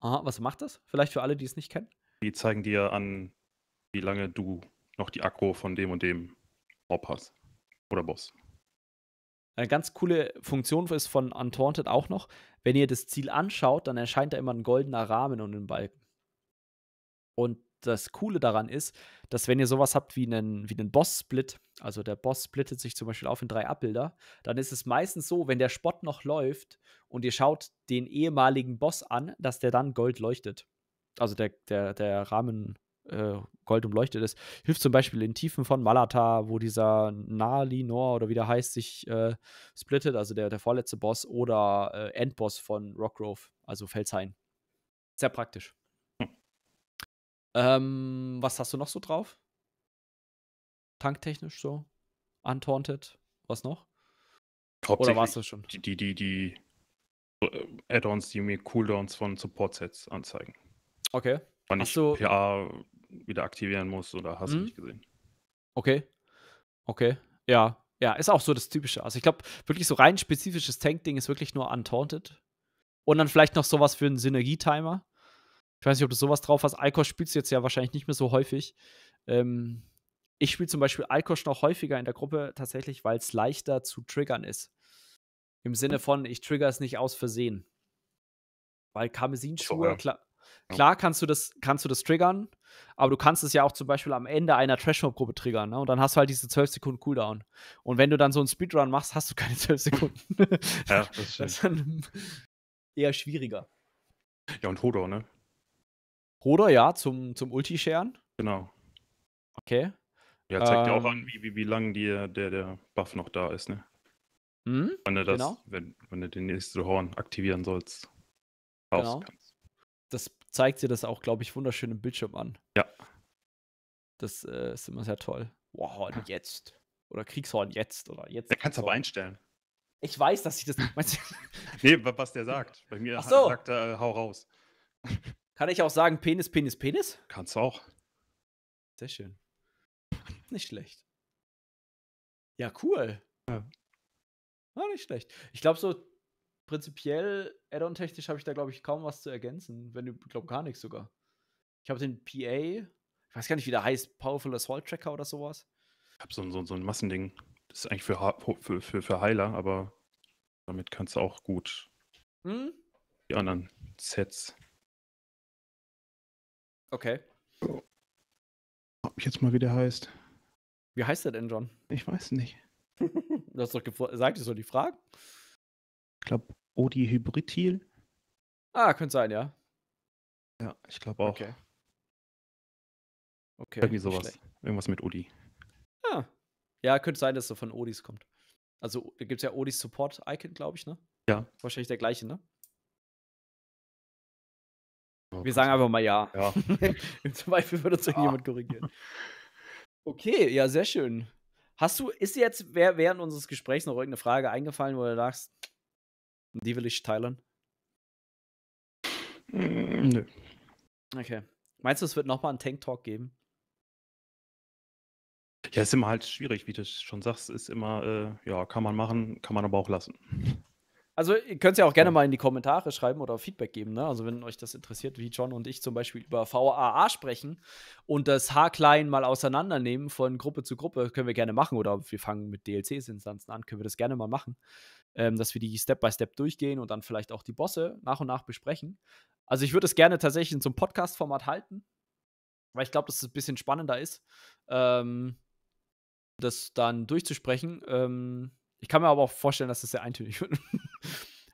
Aha, was macht das? Vielleicht für alle, die es nicht kennen. Die zeigen dir an, wie lange du noch die Akro von dem und dem Mob hast. Oder Boss. Eine ganz coole Funktion ist von Untaunted auch noch. Wenn ihr das Ziel anschaut, dann erscheint da immer ein goldener Rahmen und ein Balken. Und das Coole daran ist, dass wenn ihr sowas habt wie einen, wie einen Boss-Split, also der Boss splittet sich zum Beispiel auf in drei Abbilder, dann ist es meistens so, wenn der Spot noch läuft und ihr schaut den ehemaligen Boss an, dass der dann gold leuchtet. Also der, der, der Rahmen äh, gold umleuchtet ist. Hilft zum Beispiel in Tiefen von Malata, wo dieser Nalinor oder wie der heißt, sich äh, splittet, also der, der vorletzte Boss oder äh, Endboss von Rockgrove, also Felshain. Sehr praktisch. Ähm, was hast du noch so drauf? Tanktechnisch so? Untaunted? Was noch? Oder warst du schon? Die, die, die, die äh, Add-ons, die mir Cooldowns von Support-Sets anzeigen. Okay. Wann hast ich du... PA wieder aktivieren muss oder hast du hm? nicht gesehen. Okay. Okay. Ja. Ja, ist auch so das Typische. Also ich glaube, wirklich so rein spezifisches Tank-Ding ist wirklich nur Untaunted. Und dann vielleicht noch sowas für einen Synergie-Timer. Ich weiß nicht, ob du sowas drauf hast. Alkosch spielst du jetzt ja wahrscheinlich nicht mehr so häufig. Ähm, ich spiele zum Beispiel Alkosch noch häufiger in der Gruppe tatsächlich, weil es leichter zu triggern ist. Im Sinne hm. von, ich trigger es nicht aus Versehen. Weil Karmesinschuhe, so, klar, klar kannst du das, kannst du das triggern, aber du kannst es ja auch zum Beispiel am Ende einer Trash-Mob-Gruppe triggern, ne? Und dann hast du halt diese 12 Sekunden Cooldown. Und wenn du dann so einen Speedrun machst, hast du keine 12 Sekunden. ja, das ist, das ist dann eher schwieriger. Ja, und Hodor, ne? Hoder, ja, zum, zum Ulti-Scheren. Genau. Okay. Ja, zeigt ähm, auch an, wie, wie, wie lang die, der, der Buff noch da ist, ne? Mh, hm? wenn du das, genau. wenn, wenn du den nächsten Horn aktivieren sollst. raus Genau. Das zeigt dir das auch, glaube ich, wunderschön im Bildschirm an. Ja. Das äh, ist immer sehr toll. Warhorn jetzt. Oder Kriegshorn jetzt. Oder jetzt. Der kannst du aber einstellen. Ich weiß, dass ich das. Meinst nee, was der sagt. Bei mir so. sagt er, äh, hau raus. Kann ich auch sagen, Penis, Penis, Penis? Kannst du auch. Sehr schön. Nicht schlecht. Ja, cool. Ja. War nicht schlecht. Ich glaube, so prinzipiell, add-on-technisch habe ich da, glaube ich, kaum was zu ergänzen. Wenn du, glaube gar nichts sogar. Ich habe den PA, ich weiß gar nicht, wie der heißt, Powerful Assault Tracker oder sowas. Ich habe so, so, so ein Massending. Das ist eigentlich für, für, für, für Heiler, aber damit kannst du auch gut hm? die anderen Sets Okay. Ob ich jetzt mal wieder heißt. Wie heißt der denn, John? Ich weiß nicht. du hast doch gesagt, ich soll die fragen. Ich glaube, Odi Hybridil. Ah, könnte sein, ja. Ja, ich glaube auch. Okay. okay. Irgendwie sowas. Schlecht. Irgendwas mit Odi. Ja. Ah. Ja, könnte sein, dass er von Odis kommt. Also da gibt es ja Odis Support-Icon, glaube ich, ne? Ja. Wahrscheinlich der gleiche, ne? Oh Wir sagen einfach mal ja. ja. Zum Beispiel würde uns irgendjemand ja. korrigieren. Okay, ja, sehr schön. Hast du, ist dir jetzt während unseres Gesprächs noch irgendeine Frage eingefallen, wo du sagst, die will ich teilen? Mm, nö. Okay. Meinst du, es wird nochmal einen Tank Talk geben? Ja, ist immer halt schwierig, wie du schon sagst, ist immer, äh, ja, kann man machen, kann man aber auch lassen. Also ihr könnt es ja auch gerne mal in die Kommentare schreiben oder Feedback geben. Ne? Also wenn euch das interessiert, wie John und ich zum Beispiel über VAA sprechen und das H-Klein mal auseinandernehmen von Gruppe zu Gruppe, können wir gerne machen. Oder wir fangen mit DLCs-Instanzen an, können wir das gerne mal machen. Ähm, dass wir die Step-by-Step durchgehen und dann vielleicht auch die Bosse nach und nach besprechen. Also ich würde es gerne tatsächlich in so einem Podcast-Format halten, weil ich glaube, dass es ein bisschen spannender ist, ähm, das dann durchzusprechen. Ähm, ich kann mir aber auch vorstellen, dass das sehr eintönig wird.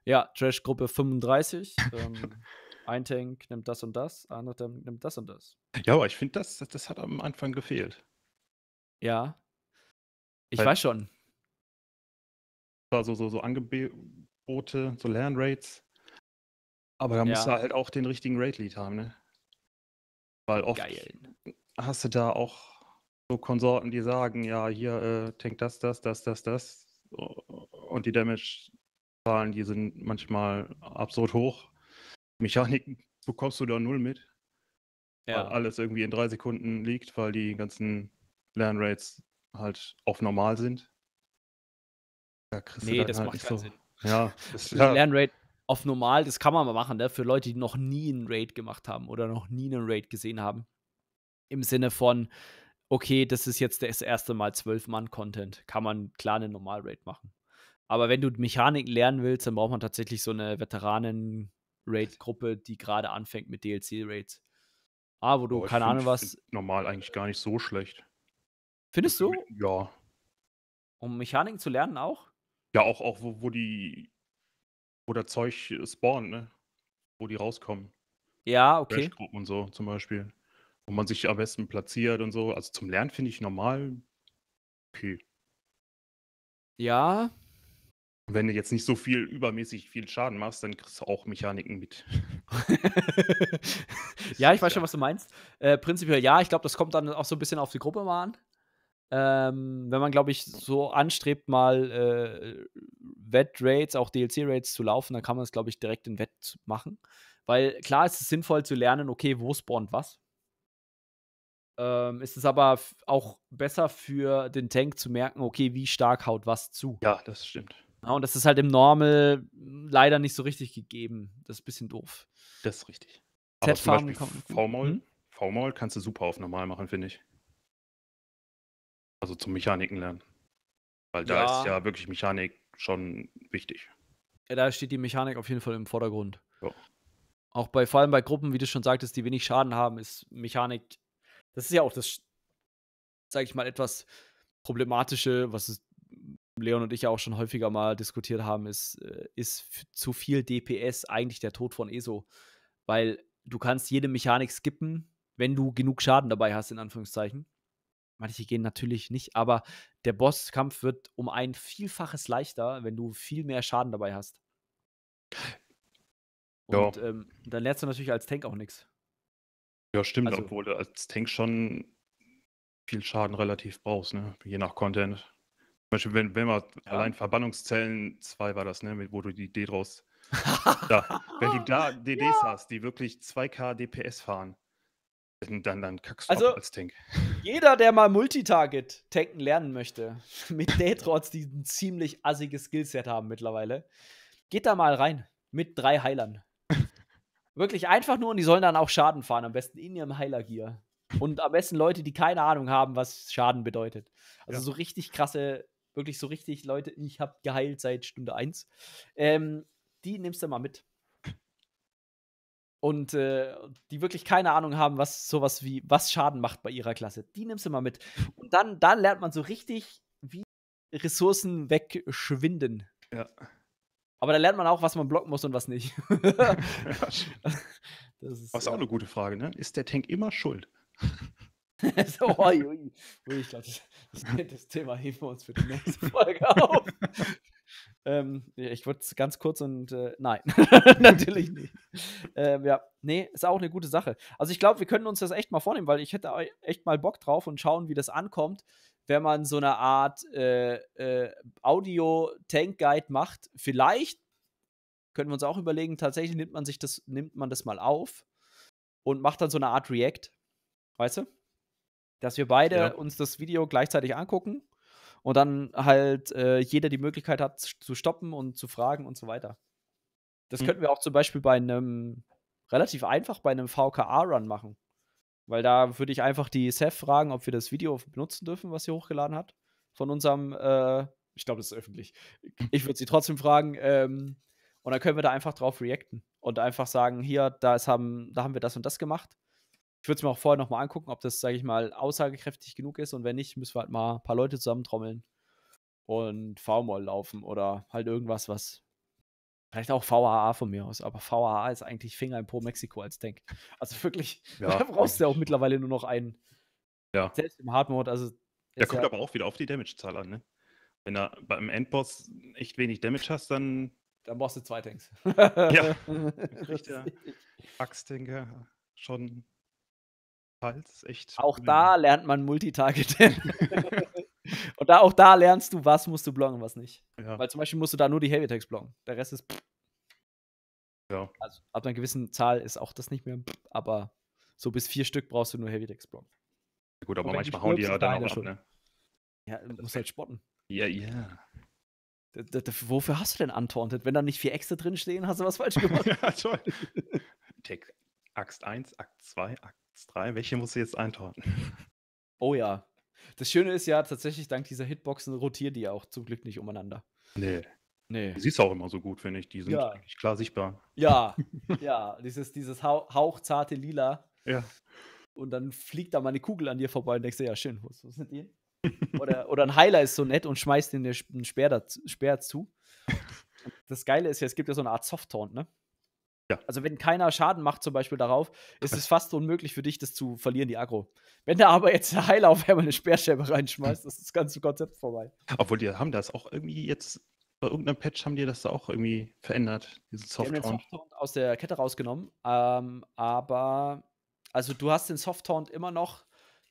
Ja, Trash-Gruppe 35. ähm, ein Tank nimmt das und das, andere Tank nimmt das und das. Ja, aber ich finde, das, das hat am Anfang gefehlt. Ja. Ich Weil weiß schon. So, so, so Angebote, so Lernrates. Aber da ja. musst du halt auch den richtigen Rate-Lead haben, ne? Weil oft Geil. hast du da auch so Konsorten, die sagen, ja, hier äh, tank das, das, das, das, das und die Damage Zahlen, die sind manchmal absurd hoch. Mechaniken bekommst du da null mit. Ja. Weil alles irgendwie in drei Sekunden liegt, weil die ganzen Lernrates halt auf normal sind. Da kriegst nee, du das halt macht keinen so. Sinn. Ja, das, ja. Lernrate auf normal, das kann man mal machen, ne? für Leute, die noch nie einen Raid gemacht haben oder noch nie einen Raid gesehen haben. Im Sinne von, okay, das ist jetzt das erste Mal 12-Mann-Content. Kann man klar einen Normal-Raid machen. Aber wenn du Mechanik lernen willst, dann braucht man tatsächlich so eine Veteranen-Raid-Gruppe, die gerade anfängt mit DLC-Raids. Ah, wo du, oh, keine Ahnung was. Normal eigentlich gar nicht so schlecht. Findest du? Ja. Um Mechaniken zu lernen auch? Ja, auch, auch wo, wo die, wo der Zeug spawnt, ne? Wo die rauskommen. Ja, okay. Crashgruppen und so zum Beispiel. Wo man sich am besten platziert und so. Also zum Lernen finde ich normal okay. Ja, wenn du jetzt nicht so viel übermäßig viel Schaden machst, dann kriegst du auch Mechaniken mit. ja, ich weiß schon, was du meinst. Äh, prinzipiell ja, ich glaube, das kommt dann auch so ein bisschen auf die Gruppe mal an. Ähm, wenn man, glaube ich, so anstrebt, mal äh, Wett-Rates, auch DLC-Rates zu laufen, dann kann man es, glaube ich, direkt in Wett machen. Weil klar ist es sinnvoll zu lernen, okay, wo spawnt was. Ähm, ist es aber auch besser für den Tank zu merken, okay, wie stark haut was zu. Ja, das stimmt. Ah, und das ist halt im Normal leider nicht so richtig gegeben. Das ist ein bisschen doof. Das ist richtig. Aber zum Beispiel V-Moll, V-Moll hm? kannst du super auf normal machen, finde ich. Also zum Mechaniken lernen. Weil da ja. ist ja wirklich Mechanik schon wichtig. Ja, da steht die Mechanik auf jeden Fall im Vordergrund. Ja. Auch bei, vor allem bei Gruppen, wie du schon sagtest, die wenig Schaden haben, ist Mechanik, das ist ja auch das, sag ich mal, etwas problematische, was es Leon und ich ja auch schon häufiger mal diskutiert haben, ist, äh, ist zu viel DPS eigentlich der Tod von ESO. Weil du kannst jede Mechanik skippen, wenn du genug Schaden dabei hast, in Anführungszeichen. Manche gehen natürlich nicht, aber der Bosskampf wird um ein Vielfaches leichter, wenn du viel mehr Schaden dabei hast. Und ja. ähm, dann lernst du natürlich als Tank auch nichts. Ja, stimmt, also, obwohl du als Tank schon viel Schaden relativ brauchst, ne? Je nach Content. Beispiel, wenn, wenn man ja. allein Verbannungszellen 2 war das, ne, mit, wo du die D draus. da, wenn du da DDs ja. hast, die wirklich 2K DPS fahren, dann, dann kackst du also, als Tank. Jeder, der mal Multitarget tanken lernen möchte, mit d Daytrots, die ein ziemlich assiges Skillset haben mittlerweile, geht da mal rein mit drei Heilern. Wirklich einfach nur und die sollen dann auch Schaden fahren, am besten in ihrem Heiler-Gear. Und am besten Leute, die keine Ahnung haben, was Schaden bedeutet. Also ja. so richtig krasse Wirklich so richtig, Leute, ich habe geheilt seit Stunde 1. Ähm, die nimmst du mal mit. Und äh, die wirklich keine Ahnung haben, was sowas wie, was Schaden macht bei ihrer Klasse. Die nimmst du mal mit. Und dann, dann lernt man so richtig, wie Ressourcen wegschwinden. Ja. Aber da lernt man auch, was man blocken muss und was nicht. das ist, das ist auch eine gute Frage, ne? Ist der Tank immer schuld? so, oi, oi. ich glaube, das, das, Thema heben wir uns für die nächste Folge auf. ähm, ich würde es ganz kurz und äh, nein, natürlich nicht. Ähm, ja, nee, ist auch eine gute Sache. Also ich glaube, wir können uns das echt mal vornehmen, weil ich hätte echt mal Bock drauf und schauen, wie das ankommt, wenn man so eine Art äh, äh, Audio-Tank-Guide macht. Vielleicht können wir uns auch überlegen, tatsächlich nimmt man sich das, nimmt man das mal auf und macht dann so eine Art React. Weißt du? dass wir beide ja. uns das Video gleichzeitig angucken und dann halt äh, jeder die Möglichkeit hat zu stoppen und zu fragen und so weiter. Das mhm. könnten wir auch zum Beispiel bei einem relativ einfach bei einem VKA-Run machen. Weil da würde ich einfach die Seth fragen, ob wir das Video benutzen dürfen, was sie hochgeladen hat. Von unserem, äh, ich glaube, das ist öffentlich. Ich würde sie trotzdem fragen, ähm, und dann können wir da einfach drauf reacten und einfach sagen, hier, da, haben, da haben wir das und das gemacht ich würde es mir auch vorher nochmal angucken, ob das, sage ich mal, aussagekräftig genug ist. Und wenn nicht, müssen wir halt mal ein paar Leute zusammentrommeln und V-Moll laufen oder halt irgendwas, was. Vielleicht auch VAA von mir aus, aber VAA ist eigentlich Finger im Po Mexiko als Tank. Also wirklich, ja, da brauchst du ja auch mittlerweile nur noch einen. Ja. Selbst im Hardmode. also. Der kommt ja aber auch wieder auf die Damage-Zahl an, ne? Wenn du beim Endboss echt wenig Damage hast, dann. Dann brauchst du zwei Tanks. ja. Dann kriegt der Axtdenker schon Teils echt. Auch da lernt man Multitargeting. und da, auch da lernst du, was musst du bloggen und was nicht. Ja. Weil zum Beispiel musst du da nur die Heavy Tags bloggen. Der Rest ist. Ja. Also ab einer gewissen Zahl ist auch das nicht mehr, aber so bis vier Stück brauchst du nur Heavy Tags bloggen. Gut, aber manchmal hauen die ja dann auch ab, schon. ne? Ja, du musst halt spotten. Ja, yeah, ja. Yeah. Wofür hast du denn Untaunted? Wenn da nicht vier Äxte drinstehen, hast du was falsch gemacht. ja, toll. Tag Axt 1, Akt 2, Akt drei. Welche musst du jetzt eintorten? Oh ja. Das Schöne ist ja tatsächlich, dank dieser Hitboxen rotieren die ja auch zum Glück nicht umeinander. Nee. Nee. Du siehst auch immer so gut, finde ich. Die sind ja. klar sichtbar. Ja, ja. Dieses, dieses hauchzarte Lila. Ja. Und dann fliegt da mal eine Kugel an dir vorbei und denkst dir, ja, schön, wo sind die? oder, oder ein Heiler ist so nett und schmeißt dir einen Speer, Speer zu. Das Geile ist ja, es gibt ja so eine Art Soft-Taunt, ne? Ja. Also wenn keiner Schaden macht zum Beispiel darauf, ist es fast unmöglich für dich, das zu verlieren, die Agro. Wenn da aber jetzt der Heiler auf einmal eine Speerschäbe reinschmeißt, ist das ganze Konzept vorbei. Obwohl, die haben das auch irgendwie jetzt, bei irgendeinem Patch haben die das da auch irgendwie verändert, diesen Softhound. Die haben den Softhound aus der Kette rausgenommen, ähm, aber also du hast den Soft Taunt immer noch,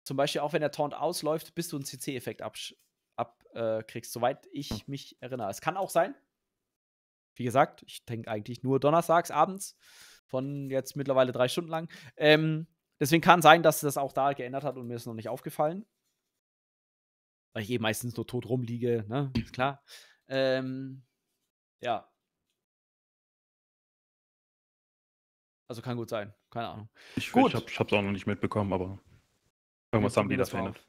zum Beispiel auch wenn der Taunt ausläuft, bis du einen CC-Effekt abkriegst, ab, äh, soweit ich mich erinnere. Es kann auch sein, wie gesagt, ich denke eigentlich nur donnerstags abends von jetzt mittlerweile drei Stunden lang. Ähm, deswegen kann sein, dass das auch da geändert hat und mir ist noch nicht aufgefallen. Weil ich eben eh meistens nur tot rumliege, ne? Ist klar. Ähm, ja. Also kann gut sein. Keine Ahnung. Ich, gut. ich, hab, ich hab's auch noch nicht mitbekommen, aber irgendwas haben die da verändert.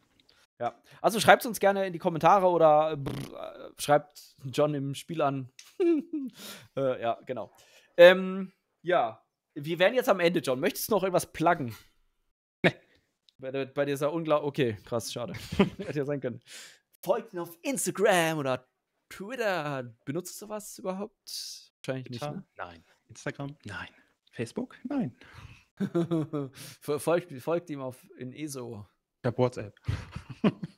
Ja. Also schreibt es uns gerne in die Kommentare oder äh, brr, äh, schreibt John im Spiel an. äh, ja, genau. Ähm, ja, wir wären jetzt am Ende, John. Möchtest du noch irgendwas pluggen? Nee. Bei, bei dir ist ja unglaublich. Okay, krass, schade. Hätte ja sein können. Folgt ihn auf Instagram oder Twitter. Benutzt du was überhaupt? Wahrscheinlich Twitter? nicht. Ne? Nein. Instagram? Nein. Facebook? Nein. folgt, folgt ihm auf in ESO. Ich habe WhatsApp.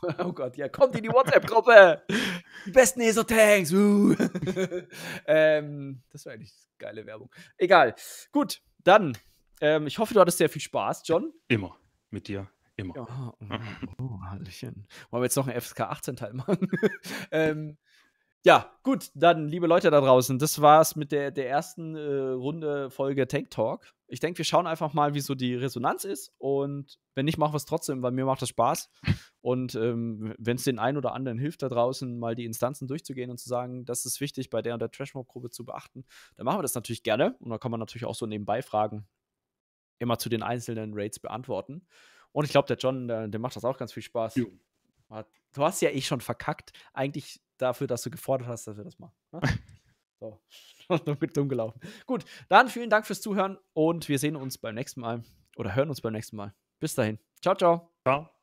Oh Gott, ja, kommt in die WhatsApp-Gruppe. Die besten ESO-Tanks. ähm, das war eigentlich geile Werbung. Egal. Gut, dann. Ähm, ich hoffe, du hattest sehr viel Spaß, John. Immer. Mit dir. Immer. Ja. Oh, oh, oh Hallöchen. Wollen wir jetzt noch einen FSK 18-Teil machen? ähm, ja, gut, dann, liebe Leute da draußen, das war's mit der, der ersten äh, Runde Folge Tank Talk. Ich denke, wir schauen einfach mal, wie so die Resonanz ist. Und wenn nicht, machen wir es trotzdem, weil mir macht das Spaß. Und ähm, wenn es den einen oder anderen hilft, da draußen mal die Instanzen durchzugehen und zu sagen, das ist wichtig, bei der und der Trash-Mob-Gruppe zu beachten, dann machen wir das natürlich gerne. Und dann kann man natürlich auch so nebenbei Fragen immer zu den einzelnen Raids beantworten. Und ich glaube, der John, der, der, macht das auch ganz viel Spaß. Jo. Du hast ja eh schon verkackt. Eigentlich dafür, dass du gefordert hast, dass wir das machen. Ne? so. Dumm gelaufen. Gut, dann vielen Dank fürs Zuhören und wir sehen uns beim nächsten Mal oder hören uns beim nächsten Mal. Bis dahin. Ciao, ciao. Ciao.